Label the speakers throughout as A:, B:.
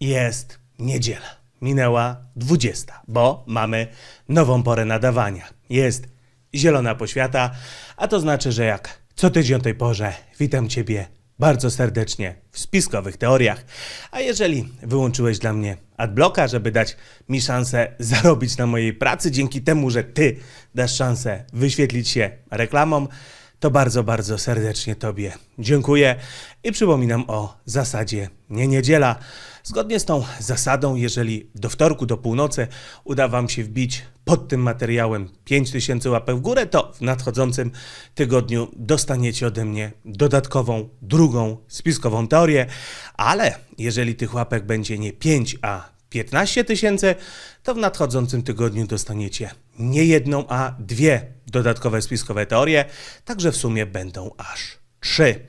A: Jest niedziela. Minęła 20, bo mamy nową porę nadawania. Jest zielona poświata, a to znaczy, że jak co tydzień o tej porze witam Ciebie bardzo serdecznie w spiskowych teoriach. A jeżeli wyłączyłeś dla mnie adblocka, żeby dać mi szansę zarobić na mojej pracy, dzięki temu, że Ty dasz szansę wyświetlić się reklamom, to bardzo, bardzo serdecznie Tobie dziękuję i przypominam o zasadzie nie niedziela. Zgodnie z tą zasadą, jeżeli do wtorku, do północy uda Wam się wbić pod tym materiałem 5000 łapek w górę, to w nadchodzącym tygodniu dostaniecie ode mnie dodatkową, drugą spiskową teorię. Ale jeżeli tych łapek będzie nie 5, a 15 tysięcy, to w nadchodzącym tygodniu dostaniecie nie jedną, a dwie dodatkowe spiskowe teorie, także w sumie będą aż trzy.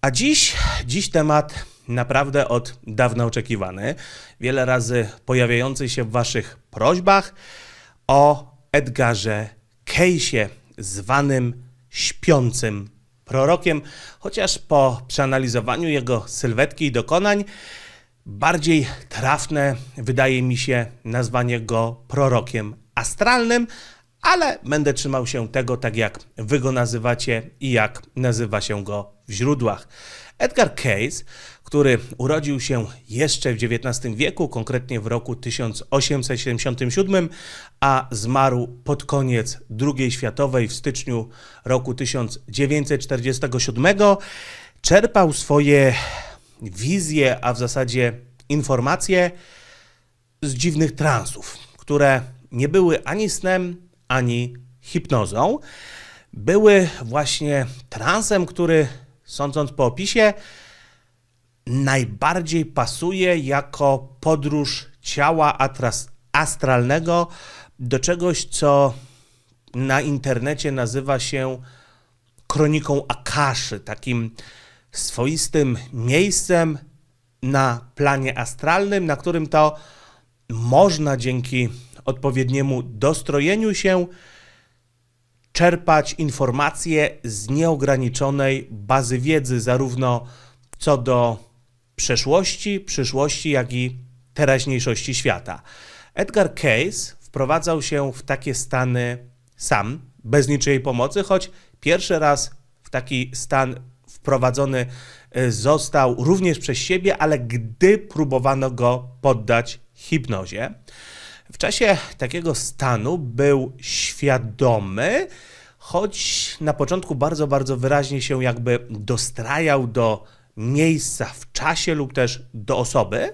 A: A dziś, dziś temat naprawdę od dawna oczekiwany, wiele razy pojawiający się w Waszych prośbach o Edgarze Kejsie, zwanym śpiącym prorokiem, chociaż po przeanalizowaniu jego sylwetki i dokonań, Bardziej trafne wydaje mi się nazwanie go prorokiem astralnym, ale będę trzymał się tego, tak jak wy go nazywacie i jak nazywa się go w źródłach. Edgar Cayce, który urodził się jeszcze w XIX wieku, konkretnie w roku 1877, a zmarł pod koniec II światowej w styczniu roku 1947, czerpał swoje wizje, a w zasadzie informacje z dziwnych transów, które nie były ani snem, ani hipnozą. Były właśnie transem, który, sądząc po opisie, najbardziej pasuje jako podróż ciała astralnego do czegoś, co na internecie nazywa się kroniką Akaszy, takim swoistym miejscem na planie astralnym, na którym to można dzięki odpowiedniemu dostrojeniu się czerpać informacje z nieograniczonej bazy wiedzy, zarówno co do przeszłości, przyszłości, jak i teraźniejszości świata. Edgar Case wprowadzał się w takie stany sam, bez niczyjej pomocy, choć pierwszy raz w taki stan wprowadzony y, został również przez siebie, ale gdy próbowano go poddać hipnozie. W czasie takiego stanu był świadomy, choć na początku bardzo, bardzo wyraźnie się jakby dostrajał do miejsca w czasie lub też do osoby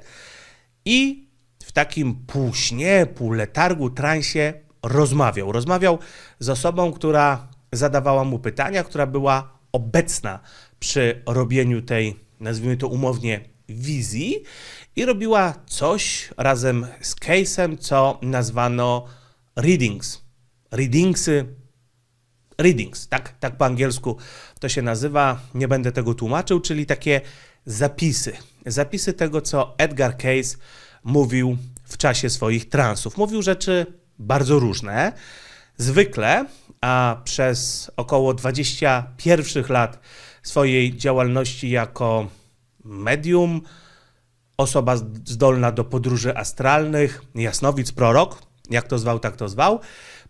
A: i w takim półśnie, półletargu, transie rozmawiał. Rozmawiał z osobą, która zadawała mu pytania, która była obecna przy robieniu tej, nazwijmy to umownie, wizji i robiła coś razem z Case'em, co nazwano readings. Readingsy, readings, tak, tak po angielsku to się nazywa, nie będę tego tłumaczył, czyli takie zapisy. Zapisy tego, co Edgar Case mówił w czasie swoich transów. Mówił rzeczy bardzo różne. Zwykle, a przez około 21 lat swojej działalności jako medium, osoba zdolna do podróży astralnych, jasnowic, prorok, jak to zwał, tak to zwał.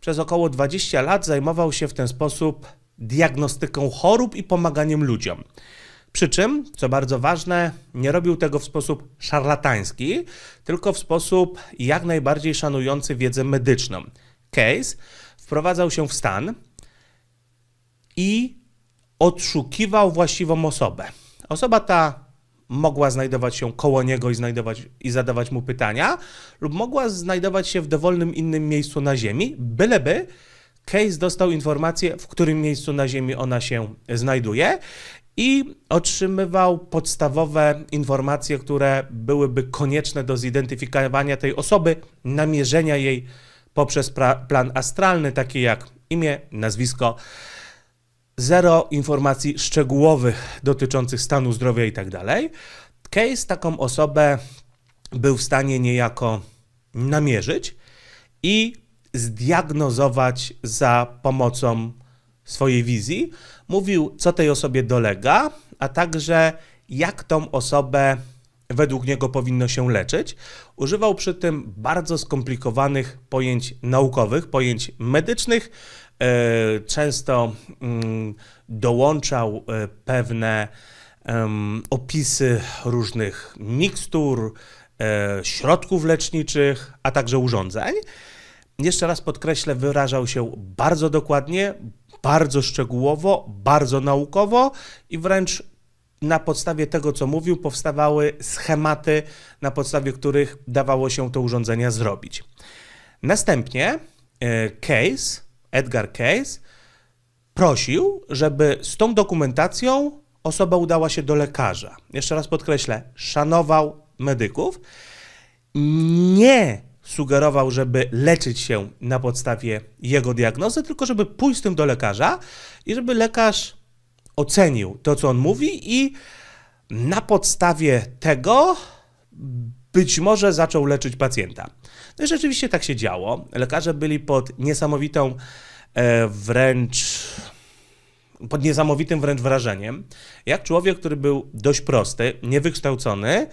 A: Przez około 20 lat zajmował się w ten sposób diagnostyką chorób i pomaganiem ludziom. Przy czym, co bardzo ważne, nie robił tego w sposób szarlatański, tylko w sposób jak najbardziej szanujący wiedzę medyczną. Case wprowadzał się w stan i odszukiwał właściwą osobę. Osoba ta mogła znajdować się koło niego i, znajdować, i zadawać mu pytania, lub mogła znajdować się w dowolnym innym miejscu na Ziemi, byleby Case dostał informację, w którym miejscu na Ziemi ona się znajduje i otrzymywał podstawowe informacje, które byłyby konieczne do zidentyfikowania tej osoby, namierzenia jej poprzez plan astralny, takie jak imię, nazwisko, zero informacji szczegółowych dotyczących stanu zdrowia i tak dalej. Case taką osobę był w stanie niejako namierzyć i zdiagnozować za pomocą swojej wizji. Mówił, co tej osobie dolega, a także jak tą osobę według niego powinno się leczyć. Używał przy tym bardzo skomplikowanych pojęć naukowych, pojęć medycznych, E, często mm, dołączał e, pewne opisy różnych mikstur, e, środków leczniczych, a także urządzeń. Jeszcze raz podkreślę, wyrażał się bardzo dokładnie, bardzo szczegółowo, bardzo naukowo i wręcz na podstawie tego, co mówił, powstawały schematy, na podstawie których dawało się te urządzenia zrobić. Następnie Case Edgar Case, prosił, żeby z tą dokumentacją osoba udała się do lekarza. Jeszcze raz podkreślę, szanował medyków, nie sugerował, żeby leczyć się na podstawie jego diagnozy, tylko żeby pójść z tym do lekarza i żeby lekarz ocenił to, co on mówi, i na podstawie tego być może zaczął leczyć pacjenta. No i rzeczywiście tak się działo. Lekarze byli pod niesamowitą e, wręcz pod niesamowitym wręcz wrażeniem, jak człowiek, który był dość prosty, niewykształcony,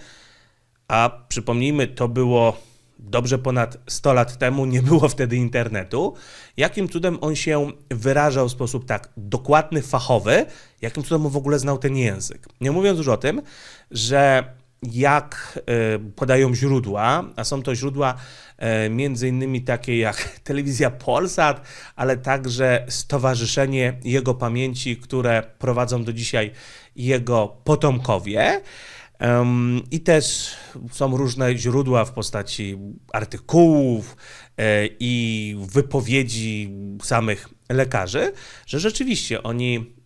A: a przypomnijmy, to było dobrze ponad 100 lat temu, nie było wtedy internetu, jakim cudem on się wyrażał w sposób tak dokładny, fachowy, jakim cudem on w ogóle znał ten język. Nie mówiąc już o tym, że jak e, podają źródła, a są to źródła e, między innymi takie jak Telewizja Polsat, ale także Stowarzyszenie Jego Pamięci, które prowadzą do dzisiaj jego potomkowie. I też są różne źródła w postaci artykułów e, i wypowiedzi samych lekarzy, że rzeczywiście oni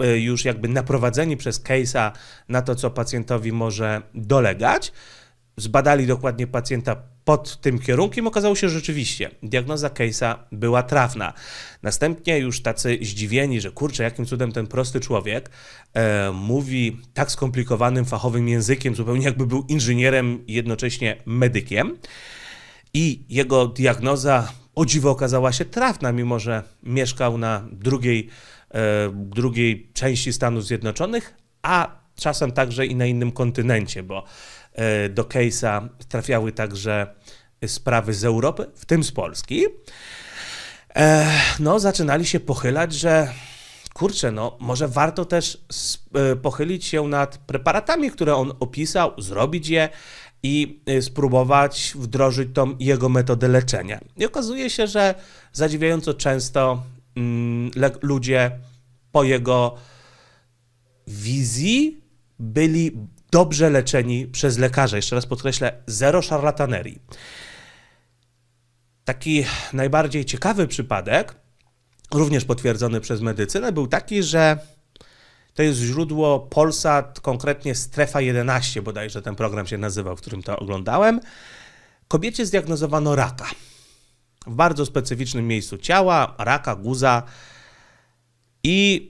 A: E, już jakby naprowadzeni przez case'a na to, co pacjentowi może dolegać. Zbadali dokładnie pacjenta pod tym kierunkiem, okazało się że rzeczywiście diagnoza case'a była trafna. Następnie już tacy zdziwieni, że kurczę, jakim cudem ten prosty człowiek e, mówi tak skomplikowanym fachowym językiem, zupełnie jakby był inżynierem jednocześnie medykiem. I jego diagnoza o dziwo okazała się trafna, mimo że mieszkał na drugiej E, drugiej części Stanów Zjednoczonych, a czasem także i na innym kontynencie, bo e, do Case'a trafiały także sprawy z Europy, w tym z Polski. E, no, zaczynali się pochylać, że kurczę, no może warto też pochylić się nad preparatami, które on opisał, zrobić je i spróbować wdrożyć tą jego metodę leczenia. I okazuje się, że zadziwiająco często Mm, ludzie po jego wizji byli dobrze leczeni przez lekarza. Jeszcze raz podkreślę, zero szarlatanerii. Taki najbardziej ciekawy przypadek, również potwierdzony przez medycynę, był taki, że to jest źródło Polsat, konkretnie Strefa 11 bodajże ten program się nazywał, w którym to oglądałem. Kobiecie zdiagnozowano raka w bardzo specyficznym miejscu ciała, raka, guza i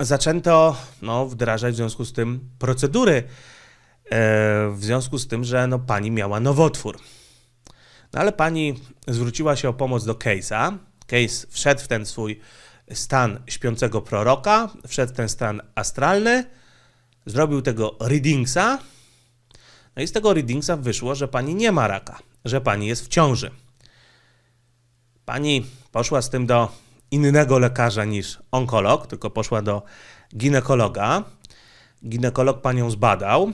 A: zaczęto no, wdrażać w związku z tym procedury, e, w związku z tym, że no, pani miała nowotwór. No ale pani zwróciła się o pomoc do Case'a. Case wszedł w ten swój stan śpiącego proroka, wszedł w ten stan astralny, zrobił tego readingsa. No i z tego readingsa wyszło, że pani nie ma raka, że pani jest w ciąży. Pani poszła z tym do innego lekarza niż onkolog, tylko poszła do ginekologa. Ginekolog panią zbadał.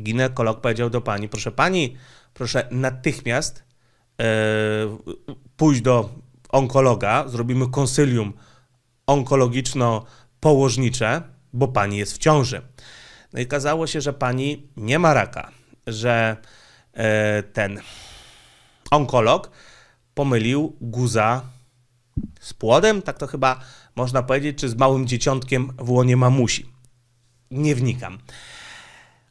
A: Ginekolog powiedział do pani: Proszę pani, proszę natychmiast yy, pójść do onkologa, zrobimy konsylium onkologiczno-położnicze, bo pani jest w ciąży. No i okazało się, że pani nie ma raka, że yy, ten onkolog pomylił guza z płodem, tak to chyba można powiedzieć, czy z małym dzieciątkiem w łonie mamusi. Nie wnikam.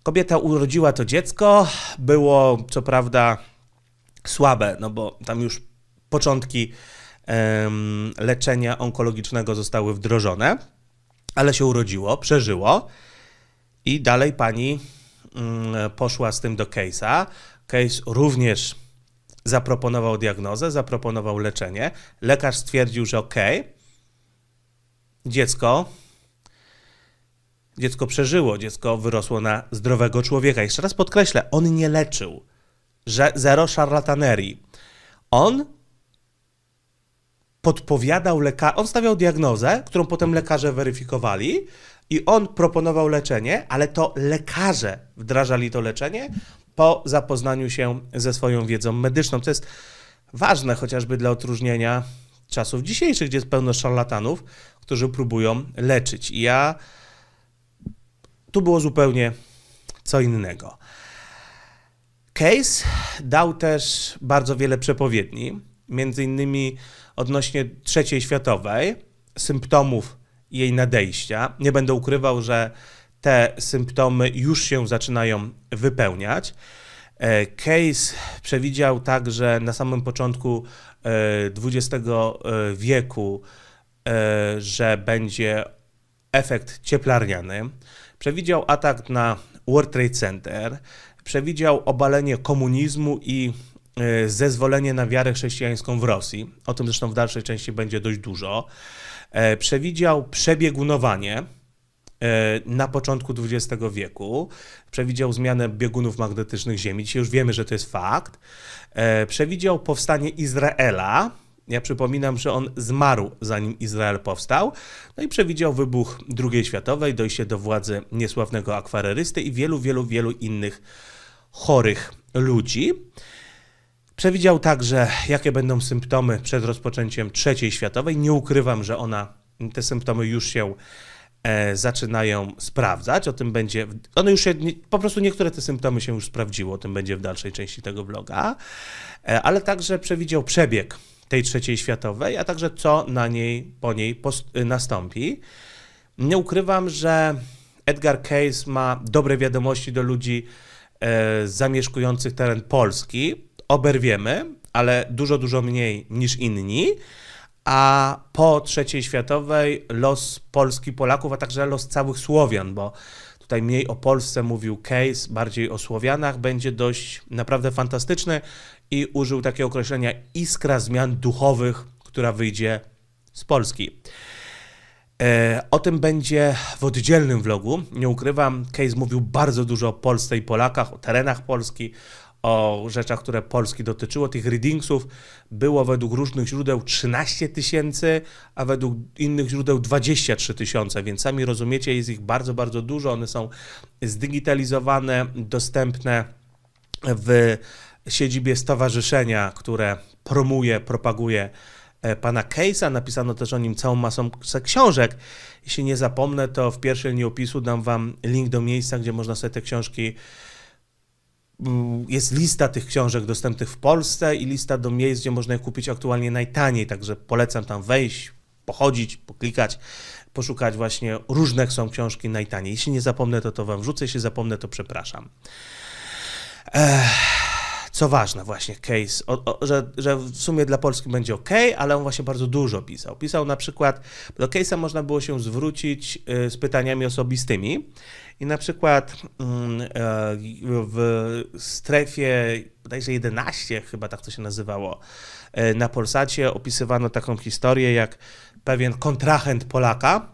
A: Kobieta urodziła to dziecko, było co prawda słabe, no bo tam już początki leczenia onkologicznego zostały wdrożone, ale się urodziło, przeżyło i dalej pani mm, poszła z tym do Case'a. Case również Zaproponował diagnozę, zaproponował leczenie. Lekarz stwierdził, że ok, dziecko, dziecko przeżyło, dziecko wyrosło na zdrowego człowieka. Jeszcze raz podkreślę, on nie leczył, że zero szarlatanerii. On podpowiadał lekarz, on stawiał diagnozę, którą potem lekarze weryfikowali i on proponował leczenie, ale to lekarze wdrażali to leczenie po zapoznaniu się ze swoją wiedzą medyczną. To jest ważne chociażby dla odróżnienia czasów dzisiejszych, gdzie jest pełno szarlatanów, którzy próbują leczyć. I ja tu było zupełnie co innego. Case dał też bardzo wiele przepowiedni, między innymi odnośnie III światowej, symptomów jej nadejścia. Nie będę ukrywał, że te symptomy już się zaczynają wypełniać. E, case przewidział także na samym początku XX e, e, wieku, że będzie efekt cieplarniany. Przewidział atak na World Trade Center, przewidział obalenie komunizmu i zezwolenie na wiarę chrześcijańską w Rosji. O tym zresztą w dalszej części będzie dość dużo. Przewidział przebiegunowanie E, na początku XX wieku. Przewidział zmianę biegunów magnetycznych Ziemi. Dzisiaj już wiemy, że to jest fakt. E, przewidział powstanie Izraela. Ja przypominam, że on zmarł zanim Izrael powstał, no i przewidział wybuch II światowej, dojście do władzy niesławnego akwarerysty i wielu, wielu, wielu innych chorych ludzi. Przewidział także, jakie będą symptomy przed rozpoczęciem III światowej. Nie ukrywam, że ona, te symptomy już się e, zaczynają sprawdzać. O tym będzie. One już się, po prostu niektóre te symptomy się już sprawdziło. o tym będzie w dalszej części tego vloga, e, ale także przewidział przebieg tej trzeciej światowej, a także co na niej po niej post, e, nastąpi. Nie ukrywam, że Edgar Case ma dobre wiadomości do ludzi e, zamieszkujących teren Polski. Oberwiemy, ale dużo, dużo mniej niż inni a po trzeciej światowej los Polski Polaków, a także los całych Słowian, bo tutaj mniej o Polsce mówił Case, bardziej o Słowianach, będzie dość naprawdę fantastyczny i użył takiego określenia iskra zmian duchowych, która wyjdzie z Polski. E, o tym będzie w oddzielnym vlogu. Nie ukrywam, Case mówił bardzo dużo o Polsce i Polakach, o terenach Polski, o rzeczach, które Polski dotyczyło. Tych readingsów było według różnych źródeł 13 tysięcy, a według innych źródeł 23 tysiące, więc sami rozumiecie, jest ich bardzo, bardzo dużo. One są zdigitalizowane, dostępne w siedzibie stowarzyszenia, które promuje, propaguje e, pana Case'a. Napisano też o nim całą masą książek. Jeśli nie zapomnę, to w pierwszej linii opisu dam wam link do miejsca, gdzie można sobie te książki Mm, jest lista tych książek dostępnych w Polsce i lista do miejsc, gdzie można je kupić aktualnie najtaniej, także polecam tam wejść, pochodzić, poklikać, poszukać właśnie różnych są książki najtaniej. Jeśli nie zapomnę, to to wam wrzucę, jeśli zapomnę, to przepraszam. Ech co ważne właśnie, case, o, o, że, że w sumie dla Polski będzie ok, ale on właśnie bardzo dużo pisał. Pisał na przykład, do case'a można było się zwrócić y, z pytaniami osobistymi i na przykład mm, e, w strefie bodajże 11 chyba tak to się nazywało, e, na Polsacie opisywano taką historię, jak pewien kontrahent Polaka.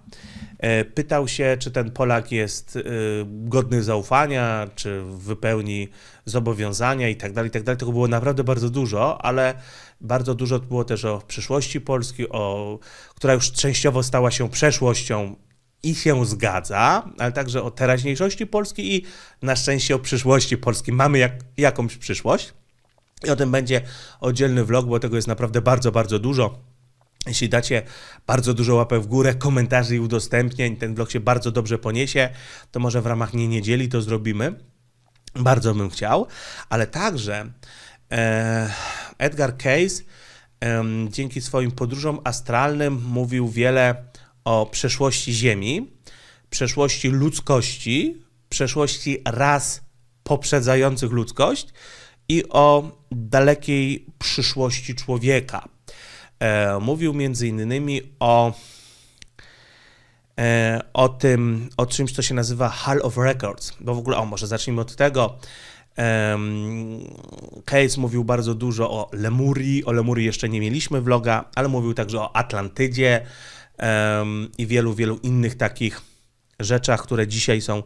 A: E, pytał się, czy ten Polak jest e, godny zaufania, czy wypełni zobowiązania itd. Tak itd. Tak tego było naprawdę bardzo dużo, ale bardzo dużo było też o przyszłości Polski, o, która już częściowo stała się przeszłością i się zgadza, ale także o teraźniejszości Polski i na szczęście o przyszłości Polski. Mamy jak, jakąś przyszłość. I o tym będzie oddzielny vlog, bo tego jest naprawdę bardzo, bardzo dużo. Jeśli dacie bardzo dużo łapek w górę, komentarzy i udostępnień, ten vlog się bardzo dobrze poniesie, to może w ramach nie niedzieli to zrobimy. Bardzo bym chciał, ale także e, Edgar Case e, dzięki swoim podróżom astralnym mówił wiele o przeszłości Ziemi, przeszłości ludzkości, przeszłości ras poprzedzających ludzkość i o dalekiej przyszłości człowieka, E, mówił między innymi o e, o tym, o czymś, co się nazywa Hall of Records, bo w ogóle, o może zacznijmy od tego, Case mówił bardzo dużo o Lemurii, o Lemurii jeszcze nie mieliśmy vloga, ale mówił także o Atlantydzie um, i wielu, wielu innych takich rzeczach, które dzisiaj są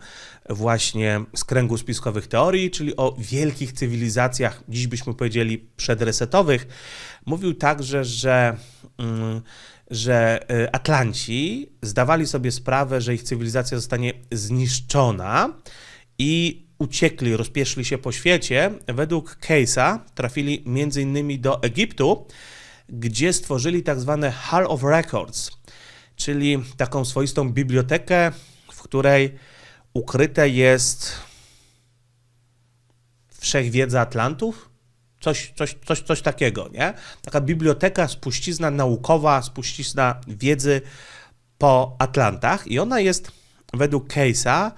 A: właśnie z kręgu spiskowych teorii, czyli o wielkich cywilizacjach, dziś byśmy powiedzieli przedresetowych, mówił także, że, mm, że y, Atlanci zdawali sobie sprawę, że ich cywilizacja zostanie zniszczona i uciekli, rozpieszli się po świecie. Według Case'a trafili m.in. do Egiptu, gdzie stworzyli tak zwane Hall of Records, czyli taką swoistą bibliotekę której ukryte jest wszechwiedza Atlantów? Coś, coś, coś, coś takiego, nie? Taka biblioteka, spuścizna naukowa, spuścizna wiedzy po Atlantach i ona jest według Case'a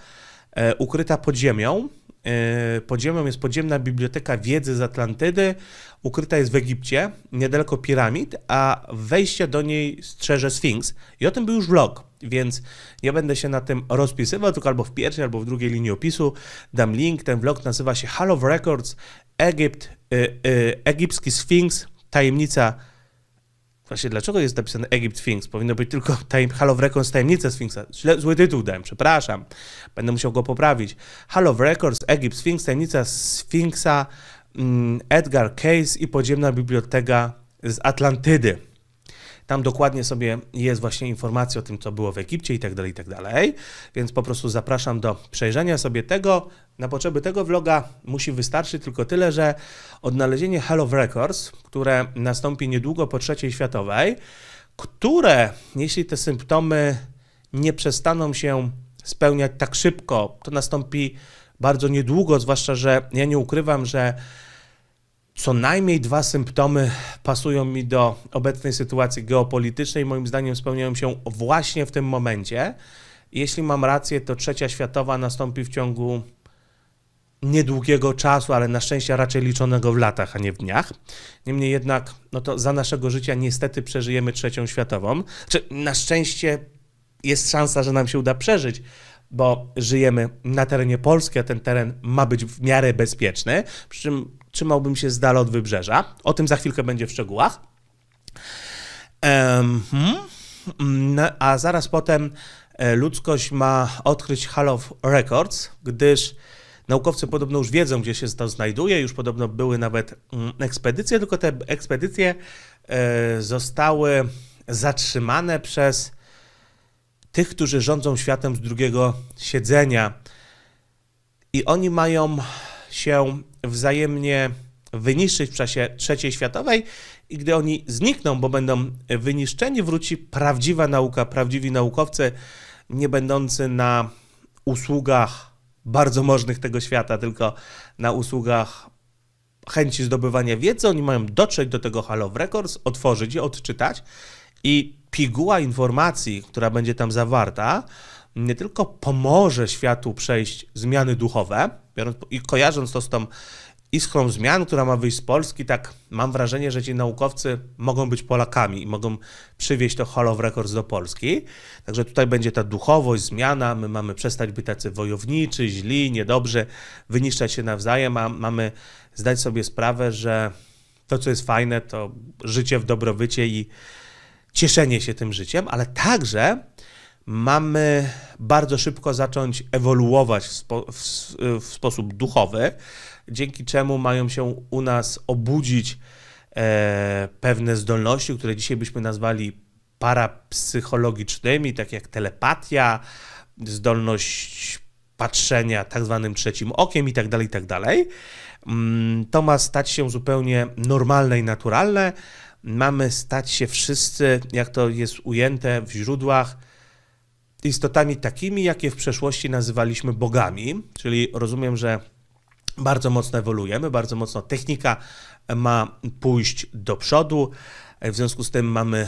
A: e, ukryta pod ziemią. E, pod ziemią jest podziemna biblioteka wiedzy z Atlantydy, ukryta jest w Egipcie, niedaleko piramid, a wejście do niej strzeże Sfinks. I o tym był już vlog więc nie będę się na tym rozpisywał, tylko albo w pierwszej, albo w drugiej linii opisu dam link. Ten vlog nazywa się Hall of Records, "Egypt", y, y, egipski Sphinx", tajemnica Właśnie, dlaczego jest napisane Egypt Sphinx? Powinno być tylko tajem, Hall of Records, tajemnica Sphinxa". Źle, zły tytuł dałem, przepraszam. Będę musiał go poprawić. Hall of Records, Egypt Sphinx, tajemnica Sphinxa", mm, Edgar Case i podziemna biblioteka z Atlantydy. Tam dokładnie sobie jest właśnie informacja o tym, co było w Egipcie i tak dalej, i tak dalej. Więc po prostu zapraszam do przejrzenia sobie tego. Na potrzeby tego vloga musi wystarczyć tylko tyle, że odnalezienie Hell of Records, które nastąpi niedługo po III światowej, które, jeśli te symptomy nie przestaną się spełniać tak szybko, to nastąpi bardzo niedługo, zwłaszcza, że ja nie ukrywam, że co najmniej dwa symptomy pasują mi do obecnej sytuacji geopolitycznej, moim zdaniem spełniają się właśnie w tym momencie. Jeśli mam rację, to trzecia światowa nastąpi w ciągu niedługiego czasu, ale na szczęście raczej liczonego w latach, a nie w dniach. Niemniej jednak, no to za naszego życia niestety przeżyjemy trzecią światową. Czy znaczy, na szczęście jest szansa, że nam się uda przeżyć, bo żyjemy na terenie Polski, a ten teren ma być w miarę bezpieczny. Przy czym trzymałbym się z dala od wybrzeża. O tym za chwilkę będzie w szczegółach. Hmm, mm, a zaraz potem e, ludzkość ma odkryć Hall of Records, gdyż naukowcy podobno już wiedzą, gdzie się to znajduje, już podobno były nawet mm, ekspedycje, tylko te ekspedycje e, zostały zatrzymane przez tych, którzy rządzą światem z drugiego siedzenia. I oni mają się wzajemnie wyniszczyć w czasie III światowej i gdy oni znikną, bo będą wyniszczeni, wróci prawdziwa nauka, prawdziwi naukowcy, nie będący na usługach bardzo możnych tego świata, tylko na usługach chęci zdobywania wiedzy. Oni mają dotrzeć do tego Hall of Records, otworzyć je, odczytać i piguła informacji, która będzie tam zawarta, nie tylko pomoże światu przejść zmiany duchowe, biorąc, i kojarząc to z tą iskrą zmian, która ma wyjść z Polski, tak mam wrażenie, że ci naukowcy mogą być Polakami i mogą przywieźć to Hall of Records do Polski. Także tutaj będzie ta duchowość, zmiana, my mamy przestać być tacy wojowniczy, źli, niedobrzy, wyniszczać się nawzajem, a mamy zdać sobie sprawę, że to, co jest fajne, to życie w dobrobycie i cieszenie się tym życiem, ale także mamy bardzo szybko zacząć ewoluować w, spo, w, w sposób duchowy, dzięki czemu mają się u nas obudzić e, pewne zdolności, które dzisiaj byśmy nazwali parapsychologicznymi, tak jak telepatia, zdolność patrzenia tak zwanym trzecim okiem itd. itd. i tak dalej. Tak mm, to ma stać się zupełnie normalne i naturalne. Mamy stać się wszyscy, jak to jest ujęte w źródłach, istotami takimi, jakie w przeszłości nazywaliśmy bogami, czyli rozumiem, że bardzo mocno ewoluujemy, bardzo mocno technika ma pójść do przodu, e, w związku z tym mamy e,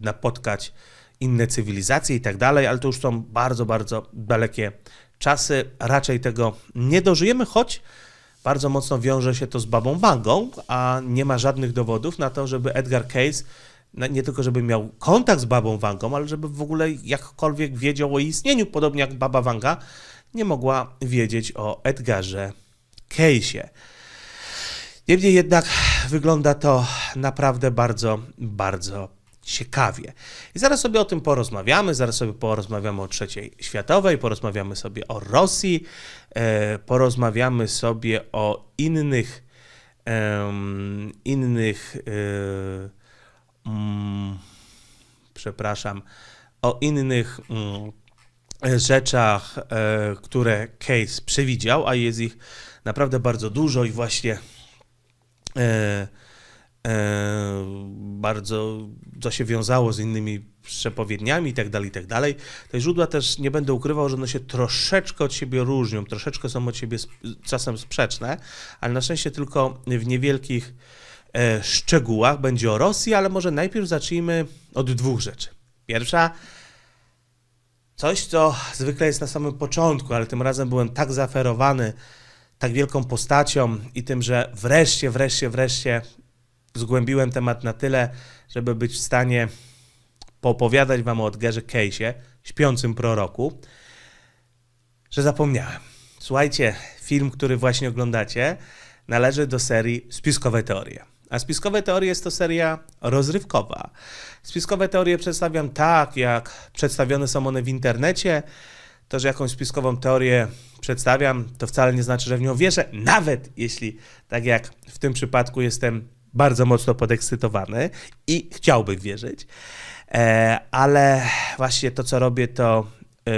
A: napotkać inne cywilizacje i tak dalej, ale to już są bardzo, bardzo dalekie czasy. Raczej tego nie dożyjemy, choć bardzo mocno wiąże się to z babą Bangą, a nie ma żadnych dowodów na to, żeby Edgar Case nie tylko żeby miał kontakt z babą Wangą, ale żeby w ogóle jakkolwiek wiedział o istnieniu, podobnie jak baba Wanga nie mogła wiedzieć o Edgarze Case'ie. Niemniej jednak wygląda to naprawdę bardzo, bardzo ciekawie. I zaraz sobie o tym porozmawiamy, zaraz sobie porozmawiamy o trzeciej światowej, porozmawiamy sobie o Rosji, e, porozmawiamy sobie o innych innych e, mm, przepraszam, o innych mm, rzeczach, e, które Case przewidział, a jest ich naprawdę bardzo dużo i właśnie e, e, bardzo co się wiązało z innymi przepowiedniami itd., tak itd. Tak Te źródła też nie będę ukrywał, że one się troszeczkę od siebie różnią, troszeczkę są od siebie czasem sprzeczne, ale na szczęście tylko w niewielkich E, szczegółach, będzie o Rosji, ale może najpierw zacznijmy od dwóch rzeczy. Pierwsza, coś co zwykle jest na samym początku, ale tym razem byłem tak zaferowany tak wielką postacią i tym, że wreszcie, wreszcie, wreszcie zgłębiłem temat na tyle, żeby być w stanie poopowiadać wam o Edgarze Case'ie, śpiącym proroku, że zapomniałem. Słuchajcie, film, który właśnie oglądacie, należy do serii Spiskowe Teorie. A spiskowe teorie jest to seria rozrywkowa. Spiskowe teorie przedstawiam tak, jak przedstawione są one w internecie. To, że jakąś spiskową teorię przedstawiam, to wcale nie znaczy, że w nią wierzę, nawet jeśli, tak jak w tym przypadku, jestem bardzo mocno podekscytowany i chciałbym wierzyć. E, ale właśnie to, co robię, to e,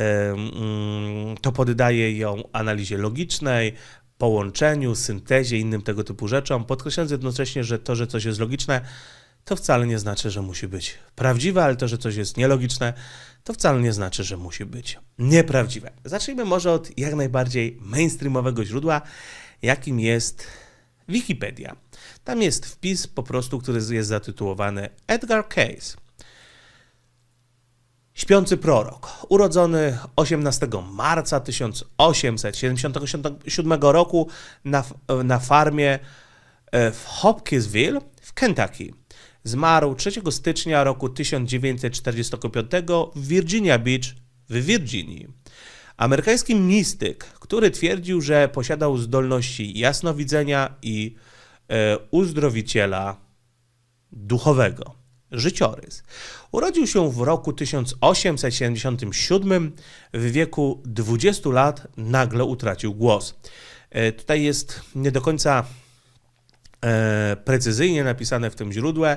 A: e, mm, to poddaje ją analizie logicznej, połączeniu, syntezie, innym tego typu rzeczom, podkreślając jednocześnie, że to, że coś jest logiczne, to wcale nie znaczy, że musi być prawdziwe, ale to, że coś jest nielogiczne, to wcale nie znaczy, że musi być nieprawdziwe. Zacznijmy może od jak najbardziej mainstreamowego źródła, jakim jest Wikipedia. Tam jest wpis po prostu, który jest zatytułowany Edgar Case. Śpiący prorok, urodzony 18 marca 1877 roku na, na farmie e, w Hopkinsville w Kentucky. Zmarł 3 stycznia roku 1945 w Virginia Beach w Virginii. Amerykański mistyk, który twierdził, że posiadał zdolności jasnowidzenia i e, uzdrowiciela duchowego. Życiorys. Urodził się w roku 1877. W wieku 20 lat nagle utracił głos. E, tutaj jest nie do końca e, precyzyjnie napisane w tym źródle.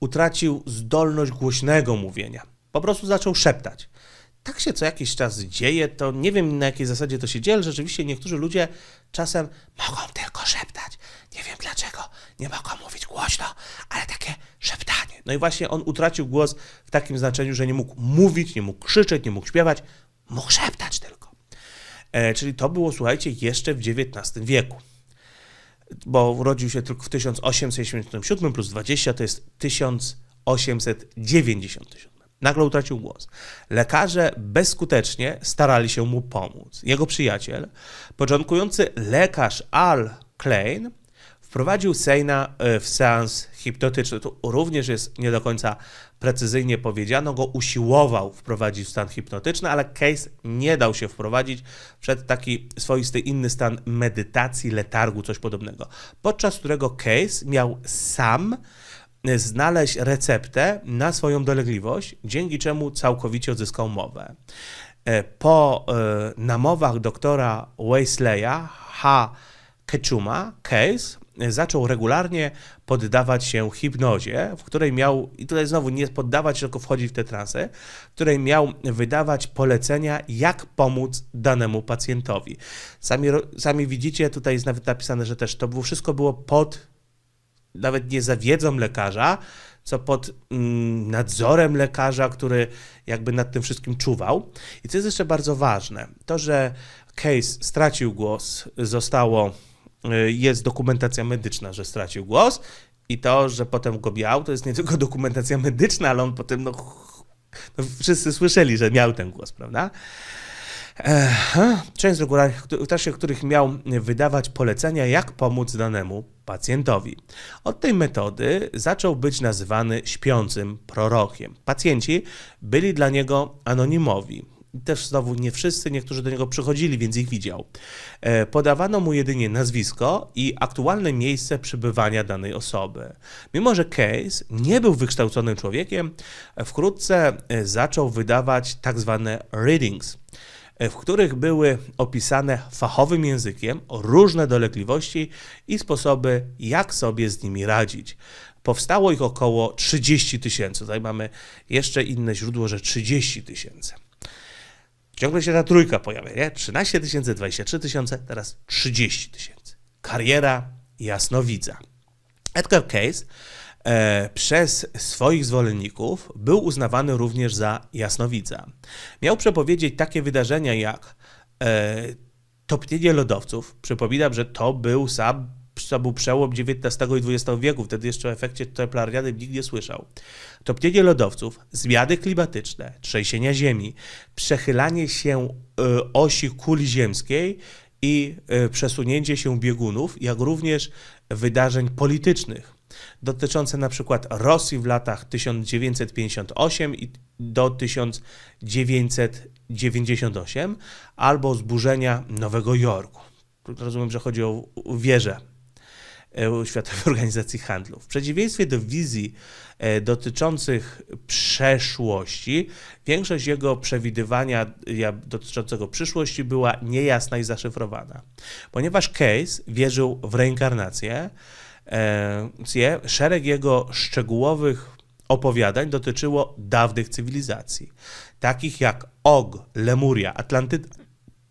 A: Utracił zdolność głośnego mówienia. Po prostu zaczął szeptać. Tak się co jakiś czas dzieje, to nie wiem na jakiej zasadzie to się dzieje, ale rzeczywiście niektórzy ludzie czasem mogą tylko szeptać. Nie wiem dlaczego, nie mogłam mówić głośno, ale takie szeptanie. No i właśnie on utracił głos w takim znaczeniu, że nie mógł mówić, nie mógł krzyczeć, nie mógł śpiewać, mógł szeptać tylko. E, czyli to było, słuchajcie, jeszcze w XIX wieku. Bo urodził się tylko w 1887 plus 20 to jest 1897. Nagle utracił głos. Lekarze bezskutecznie starali się mu pomóc. Jego przyjaciel, początkujący lekarz Al Klein, Wprowadził Sejna e, w seans hipnotyczny. Tu również jest nie do końca precyzyjnie powiedziano, go usiłował wprowadzić w stan hipnotyczny, ale Case nie dał się wprowadzić przed taki swoisty inny stan medytacji, letargu, coś podobnego. Podczas którego Case miał sam e, znaleźć receptę na swoją dolegliwość, dzięki czemu całkowicie odzyskał mowę. E, po namowach doktora Wesleya H. Keczuma, Case zaczął regularnie poddawać się hipnozie, w której miał, i tutaj znowu nie poddawać, tylko wchodzić w te transe, w której miał wydawać polecenia, jak pomóc danemu pacjentowi. Sami, sami widzicie, tutaj jest nawet napisane, że też to było, wszystko było pod, nawet nie zawiedzą lekarza, co pod mm, nadzorem lekarza, który jakby nad tym wszystkim czuwał. I co jest jeszcze bardzo ważne, to, że case stracił głos, zostało Y, jest dokumentacja medyczna, że stracił głos i to, że potem go miał, to jest nie tylko dokumentacja medyczna, ale on potem, no, no wszyscy słyszeli, że miał ten głos, prawda? Część z regularnych, w czasie których miał wydawać polecenia, jak pomóc danemu pacjentowi. Od tej metody zaczął być nazywany śpiącym prorokiem. Pacjenci byli dla niego anonimowi. Też znowu nie wszyscy, niektórzy do niego przychodzili, więc ich widział. E, podawano mu jedynie nazwisko i aktualne miejsce przebywania danej osoby. Mimo, że Case nie był wykształconym człowiekiem, e, wkrótce e, zaczął wydawać tak zwane readings, w których były opisane fachowym językiem różne dolegliwości i sposoby, jak sobie z nimi radzić. Powstało ich około 30 tysięcy. Tutaj mamy jeszcze inne źródło, że 30 tysięcy ciągle się ta trójka pojawia, nie? 13 tysięcy, 23 tysiące, teraz 30 tysięcy. Kariera jasnowidza. Edgar Case e, przez swoich zwolenników był uznawany również za jasnowidza. Miał przepowiedzieć takie wydarzenia jak e, topnienie lodowców. Przypominam, że to był sam to był przełom XIX i XX wieku, wtedy jeszcze o efekcie templarianym nikt nie słyszał. Topnienie lodowców, zmiany klimatyczne, trzęsienia ziemi, przechylanie się e, osi kuli ziemskiej i e, przesunięcie się biegunów, jak również wydarzeń politycznych dotyczące na przykład Rosji w latach 1958 do 1998 albo zburzenia Nowego Jorku. Rozumiem, że chodzi o wieżę E, Światowej Organizacji Handlu. W przeciwieństwie do wizji e, dotyczących przeszłości, większość jego przewidywania dotyczącego przyszłości była niejasna i zaszyfrowana. Ponieważ Case wierzył w reinkarnację, e, szereg jego szczegółowych opowiadań dotyczyło dawnych cywilizacji, takich jak Og, Lemuria, Atlanty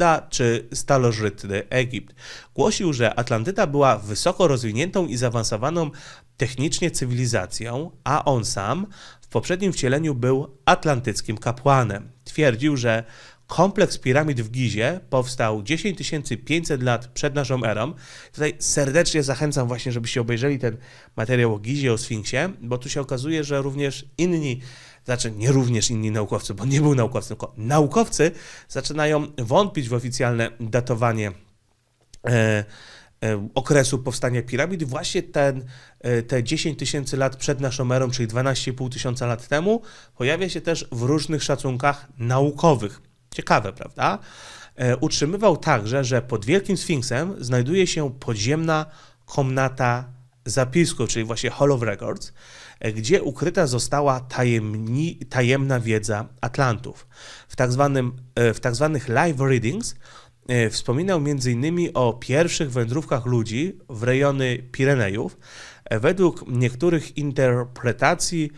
A: Egipta czy starożytny Egipt. Głosił, że Atlantyda była wysoko rozwiniętą i zaawansowaną technicznie cywilizacją, a on sam w poprzednim wcieleniu był atlantyckim kapłanem. Twierdził, że kompleks piramid w Gizie powstał 10 500 lat przed naszą erą. Tutaj serdecznie zachęcam właśnie, żebyście obejrzeli ten materiał o Gizie, o Sfinksie, bo tu się okazuje, że również inni znaczy nie również inni naukowcy, bo nie był naukowcem, tylko naukowcy zaczynają wątpić w oficjalne datowanie e, e, okresu powstania piramid. Właśnie ten, e, te 10 tysięcy lat przed naszą erą, czyli 12,5 tysiąca lat temu, pojawia się też w różnych szacunkach naukowych. Ciekawe, prawda? E, utrzymywał także, że pod Wielkim Sfinksem znajduje się podziemna komnata zapisków, czyli właśnie Hall of Records, gdzie ukryta została tajemni, tajemna wiedza Atlantów. W tak, zwanym, e, w tak zwanych live readings e, wspominał m.in. o pierwszych wędrówkach ludzi w rejony Pirenejów. E, według niektórych interpretacji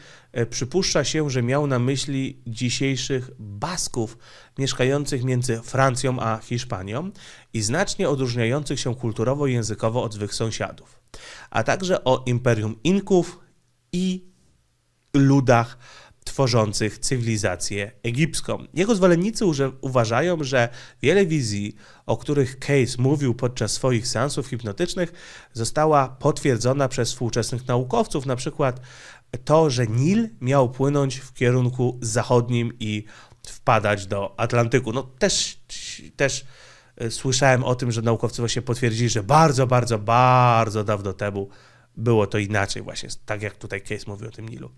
A: przypuszcza się, że miał na myśli dzisiejszych Basków mieszkających między Francją a Hiszpanią i znacznie odróżniających się kulturowo językowo od swych sąsiadów, a także o imperium Inków, i ludach tworzących cywilizację egipską. Jego zwolennicy uważają, że wiele wizji, o których Case mówił podczas swoich seansów hipnotycznych, została potwierdzona przez współczesnych naukowców, na przykład to, że Nil miał płynąć w kierunku zachodnim i wpadać do Atlantyku. No też, też e, słyszałem o tym, że naukowcy właśnie potwierdzili, że bardzo, bardzo, bardzo dawno temu było to inaczej właśnie, tak jak tutaj Case mówi o tym Nilu.